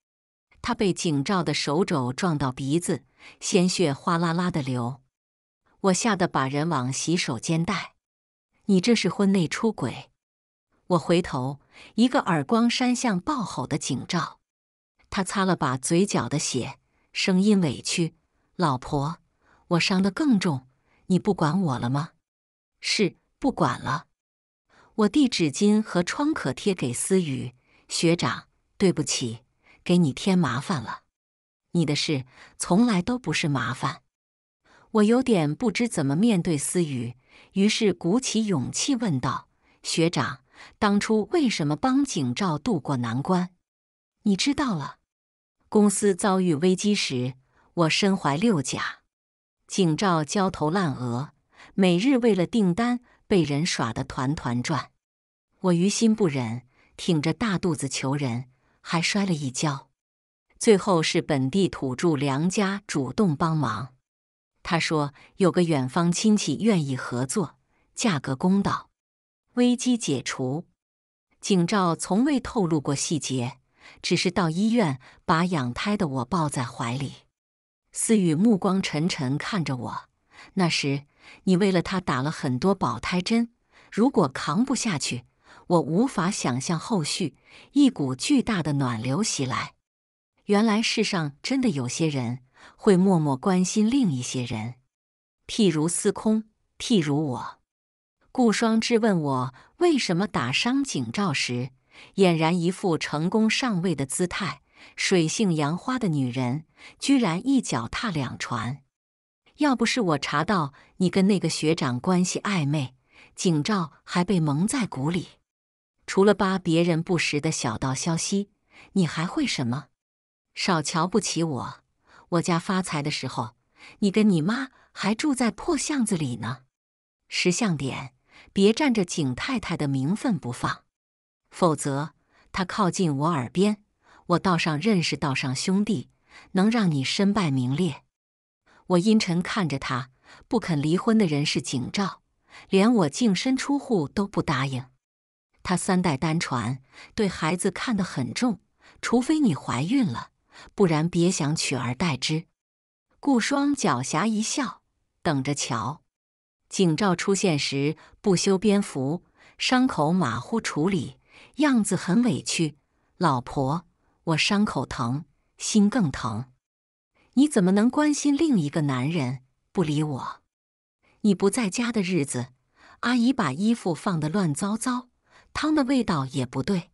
他被景照的手肘撞到鼻子，鲜血哗啦啦的流。我吓得把人往洗手间带。你这是婚内出轨！我回头一个耳光扇向暴吼的景照，他擦了把嘴角的血，声音委屈：“老婆，我伤得更重，你不管我了吗？”“是，不管了。”我递纸巾和创可贴给思雨学长：“对不起，给你添麻烦了。你的事从来都不是麻烦。”我有点不知怎么面对思雨。于是鼓起勇气问道：“学长，当初为什么帮景照渡过难关？你知道了，公司遭遇危机时，我身怀六甲，景照焦头烂额，每日为了订单被人耍得团团转，我于心不忍，挺着大肚子求人，还摔了一跤，最后是本地土著梁家主动帮忙。”他说：“有个远方亲戚愿意合作，价格公道，危机解除。”景照从未透露过细节，只是到医院把养胎的我抱在怀里。思雨目光沉沉看着我。那时你为了他打了很多保胎针，如果扛不下去，我无法想象后续。一股巨大的暖流袭来。原来世上真的有些人。会默默关心另一些人，譬如司空，譬如我。顾霜质问我：“为什么打伤景照时，俨然一副成功上位的姿态？水性杨花的女人，居然一脚踏两船。要不是我查到你跟那个学长关系暧昧，景照还被蒙在鼓里。除了扒别人不实的小道消息，你还会什么？少瞧不起我。”我家发财的时候，你跟你妈还住在破巷子里呢。识相点，别占着景太太的名分不放，否则她靠近我耳边，我道上认识道上兄弟，能让你身败名裂。我阴沉看着他，不肯离婚的人是景照，连我净身出户都不答应。他三代单传，对孩子看得很重，除非你怀孕了。不然别想取而代之。顾霜狡黠一笑，等着瞧。景照出现时，不修边幅，伤口马虎处理，样子很委屈。老婆，我伤口疼，心更疼。你怎么能关心另一个男人，不理我？你不在家的日子，阿姨把衣服放得乱糟糟，汤的味道也不对。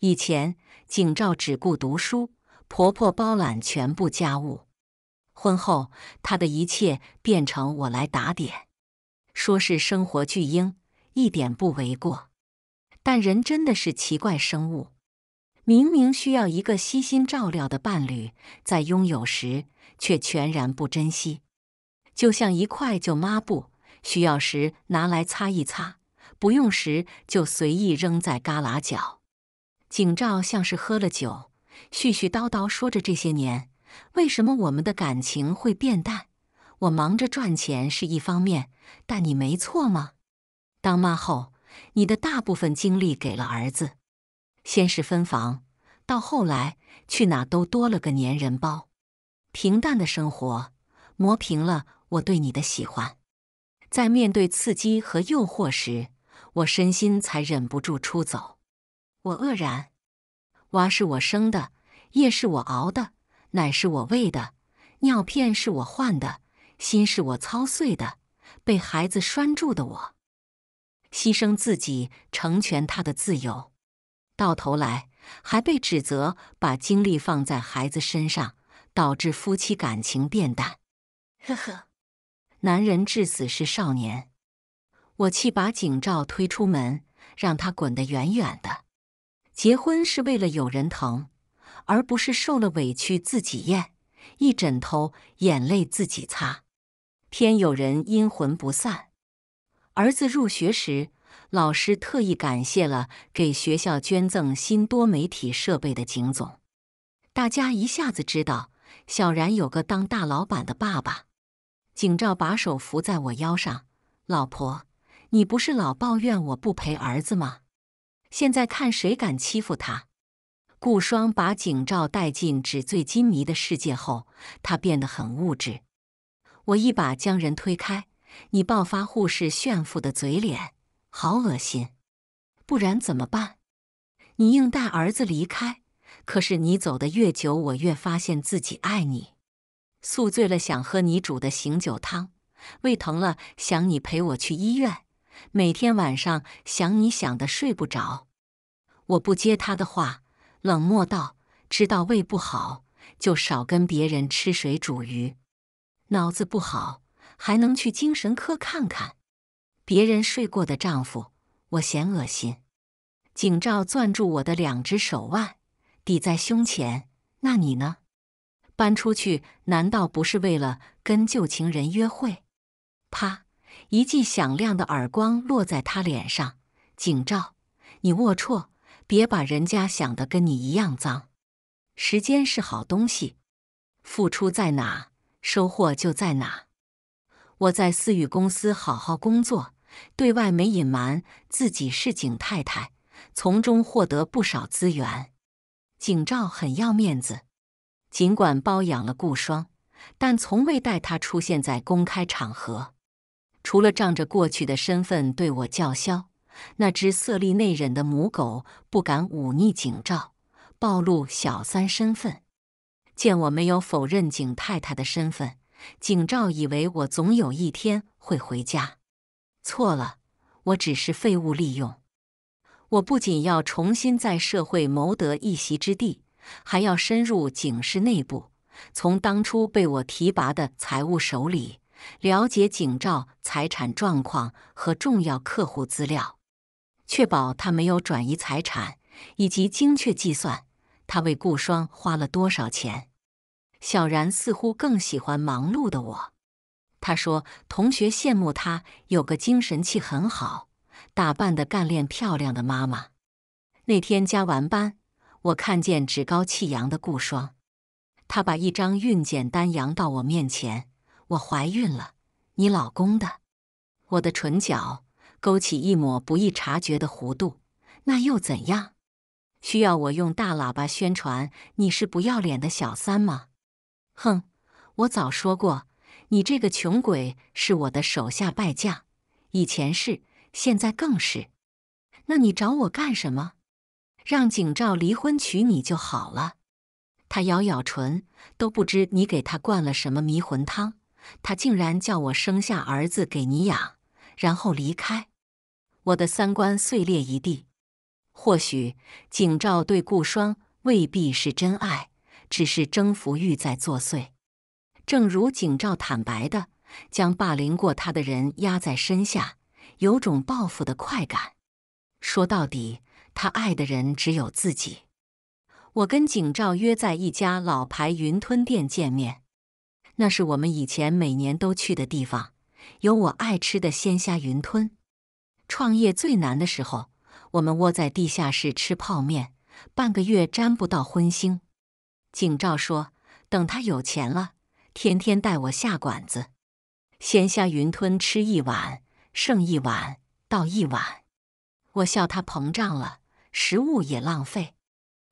以前景照只顾读书。婆婆包揽全部家务，婚后她的一切变成我来打点，说是生活巨婴一点不为过。但人真的是奇怪生物，明明需要一个悉心照料的伴侣，在拥有时却全然不珍惜，就像一块旧抹布，需要时拿来擦一擦，不用时就随意扔在旮旯角。景照像是喝了酒。絮絮叨叨说着这些年，为什么我们的感情会变淡？我忙着赚钱是一方面，但你没错吗？当妈后，你的大部分精力给了儿子，先是分房，到后来去哪都多了个粘人包。平淡的生活磨平了我对你的喜欢，在面对刺激和诱惑时，我身心才忍不住出走。我愕然。娃是我生的，夜是我熬的，奶是我喂的，尿片是我换的，心是我操碎的，被孩子拴住的我，牺牲自己成全他的自由，到头来还被指责把精力放在孩子身上，导致夫妻感情变淡。呵呵，男人至死是少年。我气，把景照推出门，让他滚得远远的。结婚是为了有人疼，而不是受了委屈自己咽，一枕头眼泪自己擦。偏有人阴魂不散。儿子入学时，老师特意感谢了给学校捐赠新多媒体设备的景总。大家一下子知道小然有个当大老板的爸爸。景照把手扶在我腰上：“老婆，你不是老抱怨我不陪儿子吗？”现在看谁敢欺负他！顾霜把景照带进纸醉金迷的世界后，他变得很物质。我一把将人推开，你暴发户士炫富的嘴脸，好恶心！不然怎么办？你硬带儿子离开，可是你走的越久，我越发现自己爱你。宿醉了想喝你煮的醒酒汤，胃疼了想你陪我去医院。每天晚上想你想的睡不着，我不接他的话，冷漠道：“知道胃不好，就少跟别人吃水煮鱼；脑子不好，还能去精神科看看。别人睡过的丈夫，我嫌恶心。”景照攥住我的两只手腕，抵在胸前：“那你呢？搬出去难道不是为了跟旧情人约会？”啪。一记响亮的耳光落在他脸上。景照，你龌龊！别把人家想得跟你一样脏。时间是好东西，付出在哪，收获就在哪。我在思域公司好好工作，对外没隐瞒自己是景太太，从中获得不少资源。景照很要面子，尽管包养了顾霜，但从未带她出现在公开场合。除了仗着过去的身份对我叫嚣，那只色厉内荏的母狗不敢忤逆景照，暴露小三身份。见我没有否认景太太的身份，景照以为我总有一天会回家。错了，我只是废物利用。我不仅要重新在社会谋得一席之地，还要深入警氏内部，从当初被我提拔的财务手里。了解景照财产状况和重要客户资料，确保他没有转移财产，以及精确计算他为顾霜花了多少钱。小然似乎更喜欢忙碌的我。他说：“同学羡慕他有个精神气很好、打扮的干练漂亮的妈妈。”那天加完班，我看见趾高气扬的顾霜，他把一张孕检单扬到我面前。我怀孕了，你老公的。我的唇角勾起一抹不易察觉的弧度，那又怎样？需要我用大喇叭宣传你是不要脸的小三吗？哼，我早说过，你这个穷鬼是我的手下败将，以前是，现在更是。那你找我干什么？让景照离婚娶你就好了。他咬咬唇，都不知你给他灌了什么迷魂汤。他竟然叫我生下儿子给你养，然后离开，我的三观碎裂一地。或许景照对顾霜未必是真爱，只是征服欲在作祟。正如景照坦白的，将霸凌过他的人压在身下，有种报复的快感。说到底，他爱的人只有自己。我跟景照约在一家老牌云吞店见面。那是我们以前每年都去的地方，有我爱吃的鲜虾云吞。创业最难的时候，我们窝在地下室吃泡面，半个月沾不到荤腥。景照说：“等他有钱了，天天带我下馆子，鲜虾云吞吃一碗剩一碗倒一碗。”我笑他膨胀了，食物也浪费。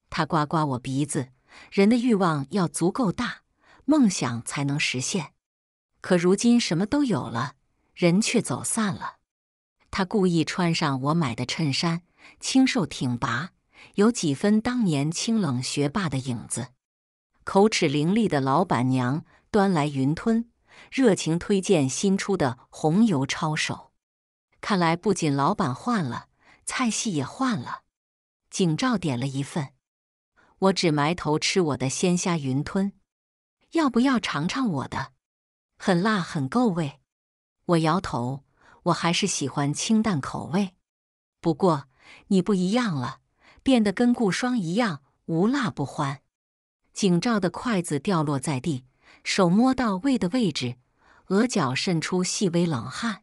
他刮刮我鼻子，人的欲望要足够大。梦想才能实现，可如今什么都有了，人却走散了。他故意穿上我买的衬衫，清瘦挺拔，有几分当年清冷学霸的影子。口齿伶俐的老板娘端来云吞，热情推荐新出的红油抄手。看来不仅老板换了，菜系也换了。景照点了一份，我只埋头吃我的鲜虾云吞。要不要尝尝我的？很辣，很够味。我摇头，我还是喜欢清淡口味。不过你不一样了，变得跟顾霜一样，无辣不欢。景照的筷子掉落在地，手摸到胃的位置，额角渗出细微冷汗。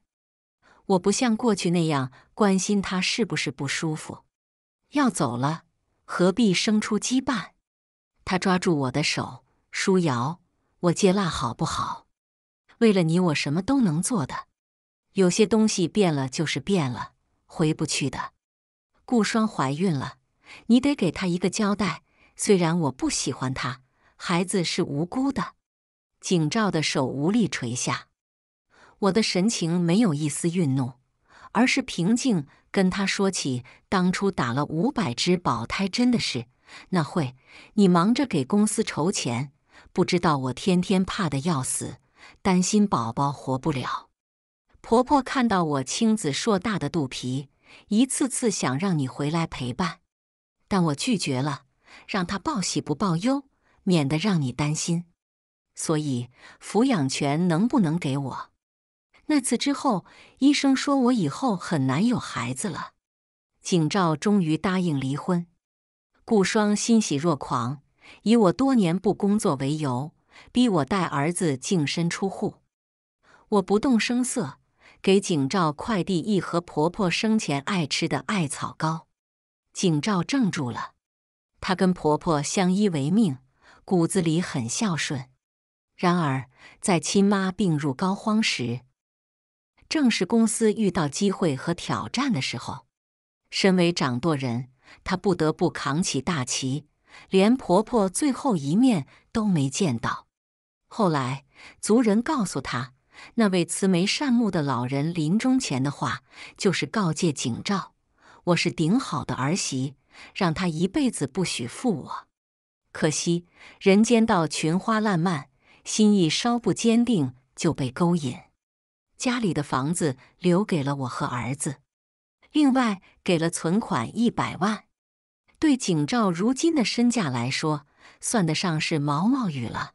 我不像过去那样关心他是不是不舒服。要走了，何必生出羁绊？他抓住我的手。舒瑶，我接蜡好不好？为了你，我什么都能做的。有些东西变了就是变了，回不去的。顾霜怀孕了，你得给她一个交代。虽然我不喜欢她，孩子是无辜的。景照的手无力垂下，我的神情没有一丝愠怒，而是平静跟他说起当初打了五百只保胎针的事。那会你忙着给公司筹钱。不知道我天天怕的要死，担心宝宝活不了。婆婆看到我青紫硕大的肚皮，一次次想让你回来陪伴，但我拒绝了，让她报喜不报忧，免得让你担心。所以抚养权能不能给我？那次之后，医生说我以后很难有孩子了。景照终于答应离婚，顾霜欣喜若狂。以我多年不工作为由，逼我带儿子净身出户。我不动声色，给景照快递一盒婆婆生前爱吃的艾草糕。景照怔住了，她跟婆婆相依为命，骨子里很孝顺。然而，在亲妈病入膏肓时，正是公司遇到机会和挑战的时候。身为掌舵人，他不得不扛起大旗。连婆婆最后一面都没见到。后来族人告诉她，那位慈眉善目的老人临终前的话，就是告诫景照：“我是顶好的儿媳，让他一辈子不许负我。”可惜人间道群花烂漫，心意稍不坚定就被勾引。家里的房子留给了我和儿子，另外给了存款一百万。对景照如今的身价来说，算得上是毛毛雨了。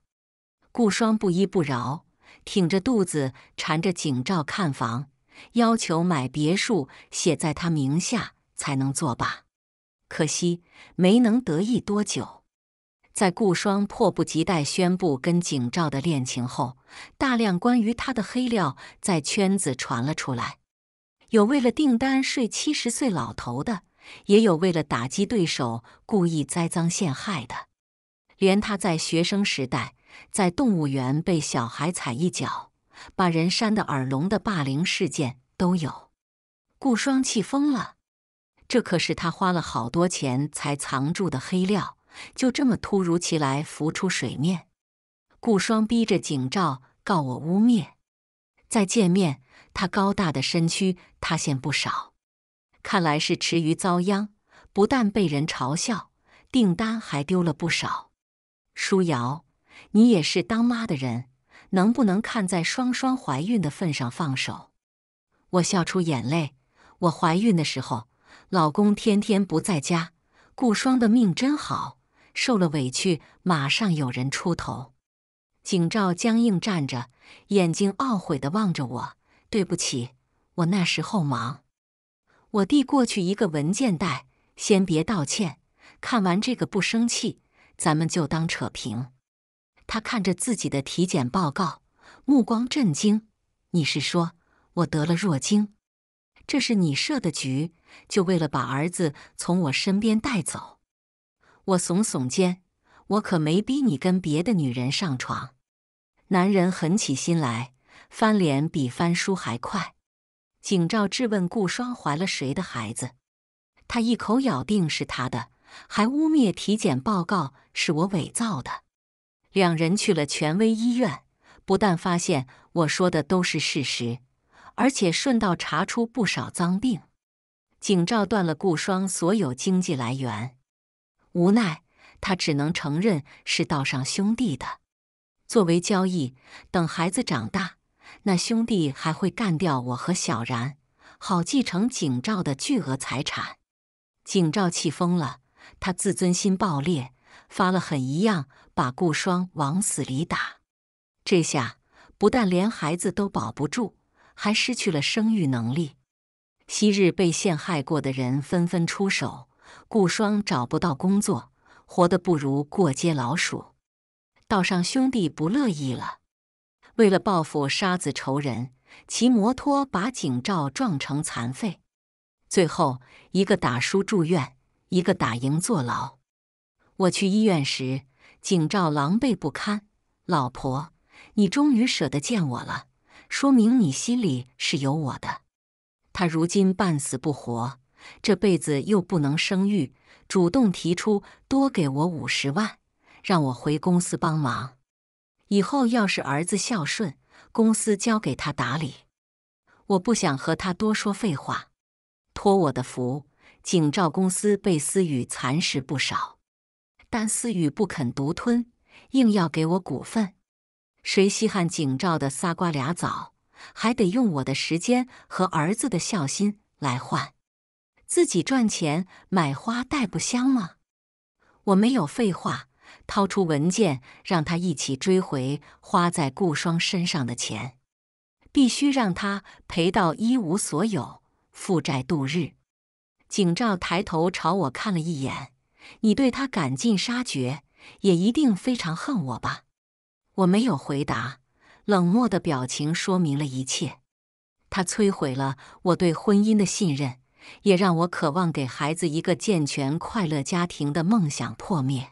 顾霜不依不饶，挺着肚子缠着景照看房，要求买别墅写在他名下才能作罢。可惜没能得意多久，在顾霜迫不及待宣布跟景照的恋情后，大量关于他的黑料在圈子传了出来，有为了订单睡七十岁老头的。也有为了打击对手故意栽赃陷害的，连他在学生时代在动物园被小孩踩一脚，把人扇的耳聋的霸凌事件都有。顾霜气疯了，这可是他花了好多钱才藏住的黑料，就这么突如其来浮出水面。顾霜逼着景照告我污蔑，再见面，他高大的身躯塌陷不少。看来是池鱼遭殃，不但被人嘲笑，订单还丢了不少。舒瑶，你也是当妈的人，能不能看在双双怀孕的份上放手？我笑出眼泪。我怀孕的时候，老公天天不在家。顾霜的命真好，受了委屈马上有人出头。景照僵硬站着，眼睛懊悔地望着我：“对不起，我那时候忙。”我递过去一个文件袋，先别道歉，看完这个不生气，咱们就当扯平。他看着自己的体检报告，目光震惊：“你是说我得了弱精？这是你设的局，就为了把儿子从我身边带走？”我耸耸肩：“我可没逼你跟别的女人上床。”男人狠起心来，翻脸比翻书还快。景照质问顾霜怀了谁的孩子，他一口咬定是他的，还污蔑体检报告是我伪造的。两人去了权威医院，不但发现我说的都是事实，而且顺道查出不少脏病。景照断了顾霜所有经济来源，无奈他只能承认是道上兄弟的。作为交易，等孩子长大。那兄弟还会干掉我和小然，好继承景照的巨额财产。景照气疯了，他自尊心爆裂，发了狠一样把顾霜往死里打。这下不但连孩子都保不住，还失去了生育能力。昔日被陷害过的人纷纷出手，顾霜找不到工作，活得不如过街老鼠。道上兄弟不乐意了。为了报复杀子仇人，骑摩托把景照撞成残废。最后一个打输住院，一个打赢坐牢。我去医院时，景照狼狈不堪。老婆，你终于舍得见我了，说明你心里是有我的。他如今半死不活，这辈子又不能生育，主动提出多给我五十万，让我回公司帮忙。以后要是儿子孝顺，公司交给他打理。我不想和他多说废话。托我的福，景照公司被思雨蚕食不少，但思雨不肯独吞，硬要给我股份。谁稀罕景照的仨瓜俩枣？还得用我的时间和儿子的孝心来换。自己赚钱买花戴不香吗？我没有废话。掏出文件，让他一起追回花在顾霜身上的钱，必须让他赔到一无所有，负债度日。景照抬头朝我看了一眼：“你对他赶尽杀绝，也一定非常恨我吧？”我没有回答，冷漠的表情说明了一切。他摧毁了我对婚姻的信任，也让我渴望给孩子一个健全快乐家庭的梦想破灭。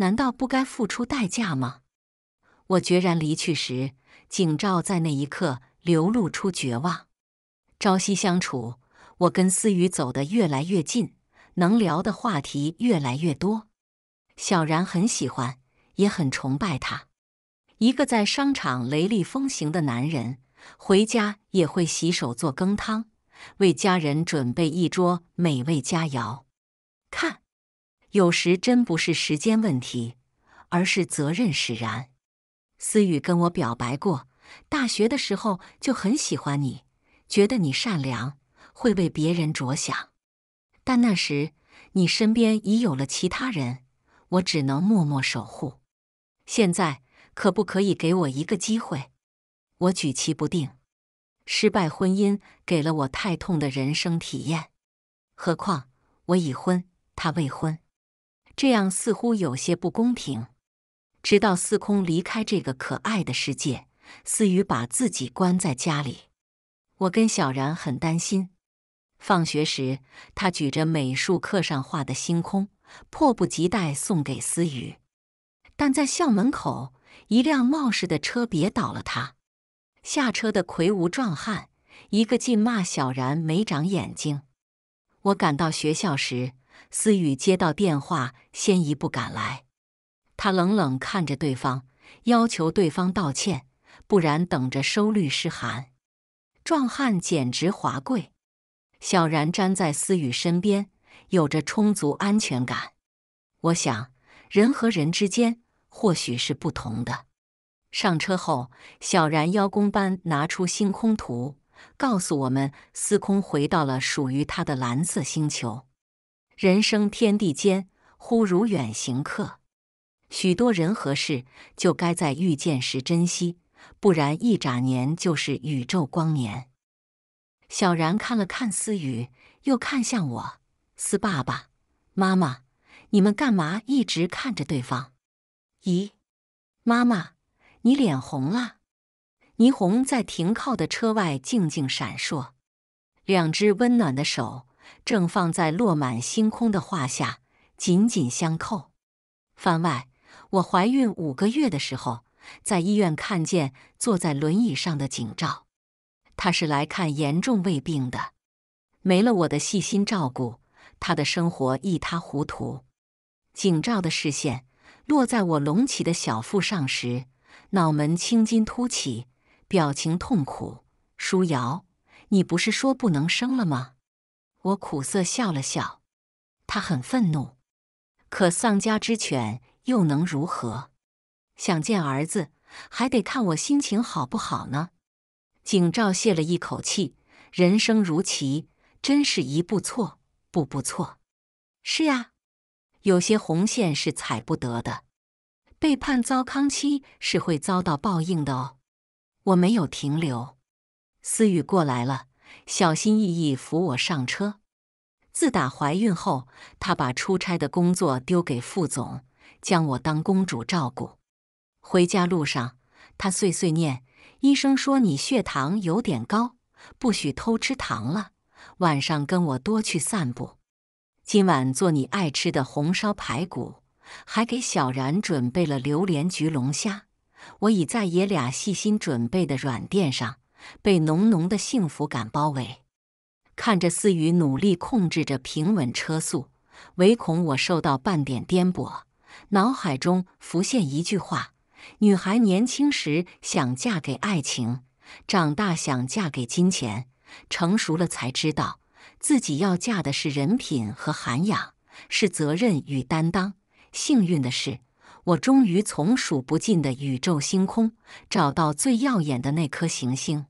难道不该付出代价吗？我决然离去时，景照在那一刻流露出绝望。朝夕相处，我跟思雨走得越来越近，能聊的话题越来越多。小然很喜欢，也很崇拜他。一个在商场雷厉风行的男人，回家也会洗手做羹汤，为家人准备一桌美味佳肴。看。有时真不是时间问题，而是责任使然。思雨跟我表白过，大学的时候就很喜欢你，觉得你善良，会为别人着想。但那时你身边已有了其他人，我只能默默守护。现在可不可以给我一个机会？我举棋不定。失败婚姻给了我太痛的人生体验，何况我已婚，他未婚。这样似乎有些不公平。直到司空离开这个可爱的世界，思雨把自己关在家里。我跟小然很担心。放学时，他举着美术课上画的星空，迫不及待送给思雨。但在校门口，一辆冒失的车别倒了他。下车的魁梧壮汉一个劲骂小然没长眼睛。我赶到学校时。思雨接到电话，先一步赶来。他冷冷看着对方，要求对方道歉，不然等着收律师函。壮汉简直华贵。小然粘在思雨身边，有着充足安全感。我想，人和人之间或许是不同的。上车后，小然邀功般拿出星空图，告诉我们：司空回到了属于他的蓝色星球。人生天地间，忽如远行客。许多人和事，就该在遇见时珍惜，不然一眨眼就是宇宙光年。小然看了看思雨，又看向我：“思爸爸妈妈，你们干嘛一直看着对方？”“咦，妈妈，你脸红了。”霓虹在停靠的车外静静闪烁，两只温暖的手。正放在落满星空的画下，紧紧相扣。番外，我怀孕五个月的时候，在医院看见坐在轮椅上的景照，他是来看严重胃病的。没了我的细心照顾，他的生活一塌糊涂。景照的视线落在我隆起的小腹上时，脑门青筋突起，表情痛苦。舒瑶，你不是说不能生了吗？我苦涩笑了笑，他很愤怒，可丧家之犬又能如何？想见儿子，还得看我心情好不好呢。景照泄了一口气，人生如棋，真是一步错，步步错。是呀，有些红线是踩不得的，背叛糟糠妻是会遭到报应的哦。我没有停留，思雨过来了。小心翼翼扶我上车。自打怀孕后，她把出差的工作丢给副总，将我当公主照顾。回家路上，她碎碎念：“医生说你血糖有点高，不许偷吃糖了。晚上跟我多去散步。今晚做你爱吃的红烧排骨，还给小然准备了榴莲焗龙虾。”我已在爷俩细心准备的软垫上。被浓浓的幸福感包围，看着思雨努力控制着平稳车速，唯恐我受到半点颠簸。脑海中浮现一句话：女孩年轻时想嫁给爱情，长大想嫁给金钱，成熟了才知道自己要嫁的是人品和涵养，是责任与担当。幸运的是。我终于从数不尽的宇宙星空找到最耀眼的那颗行星。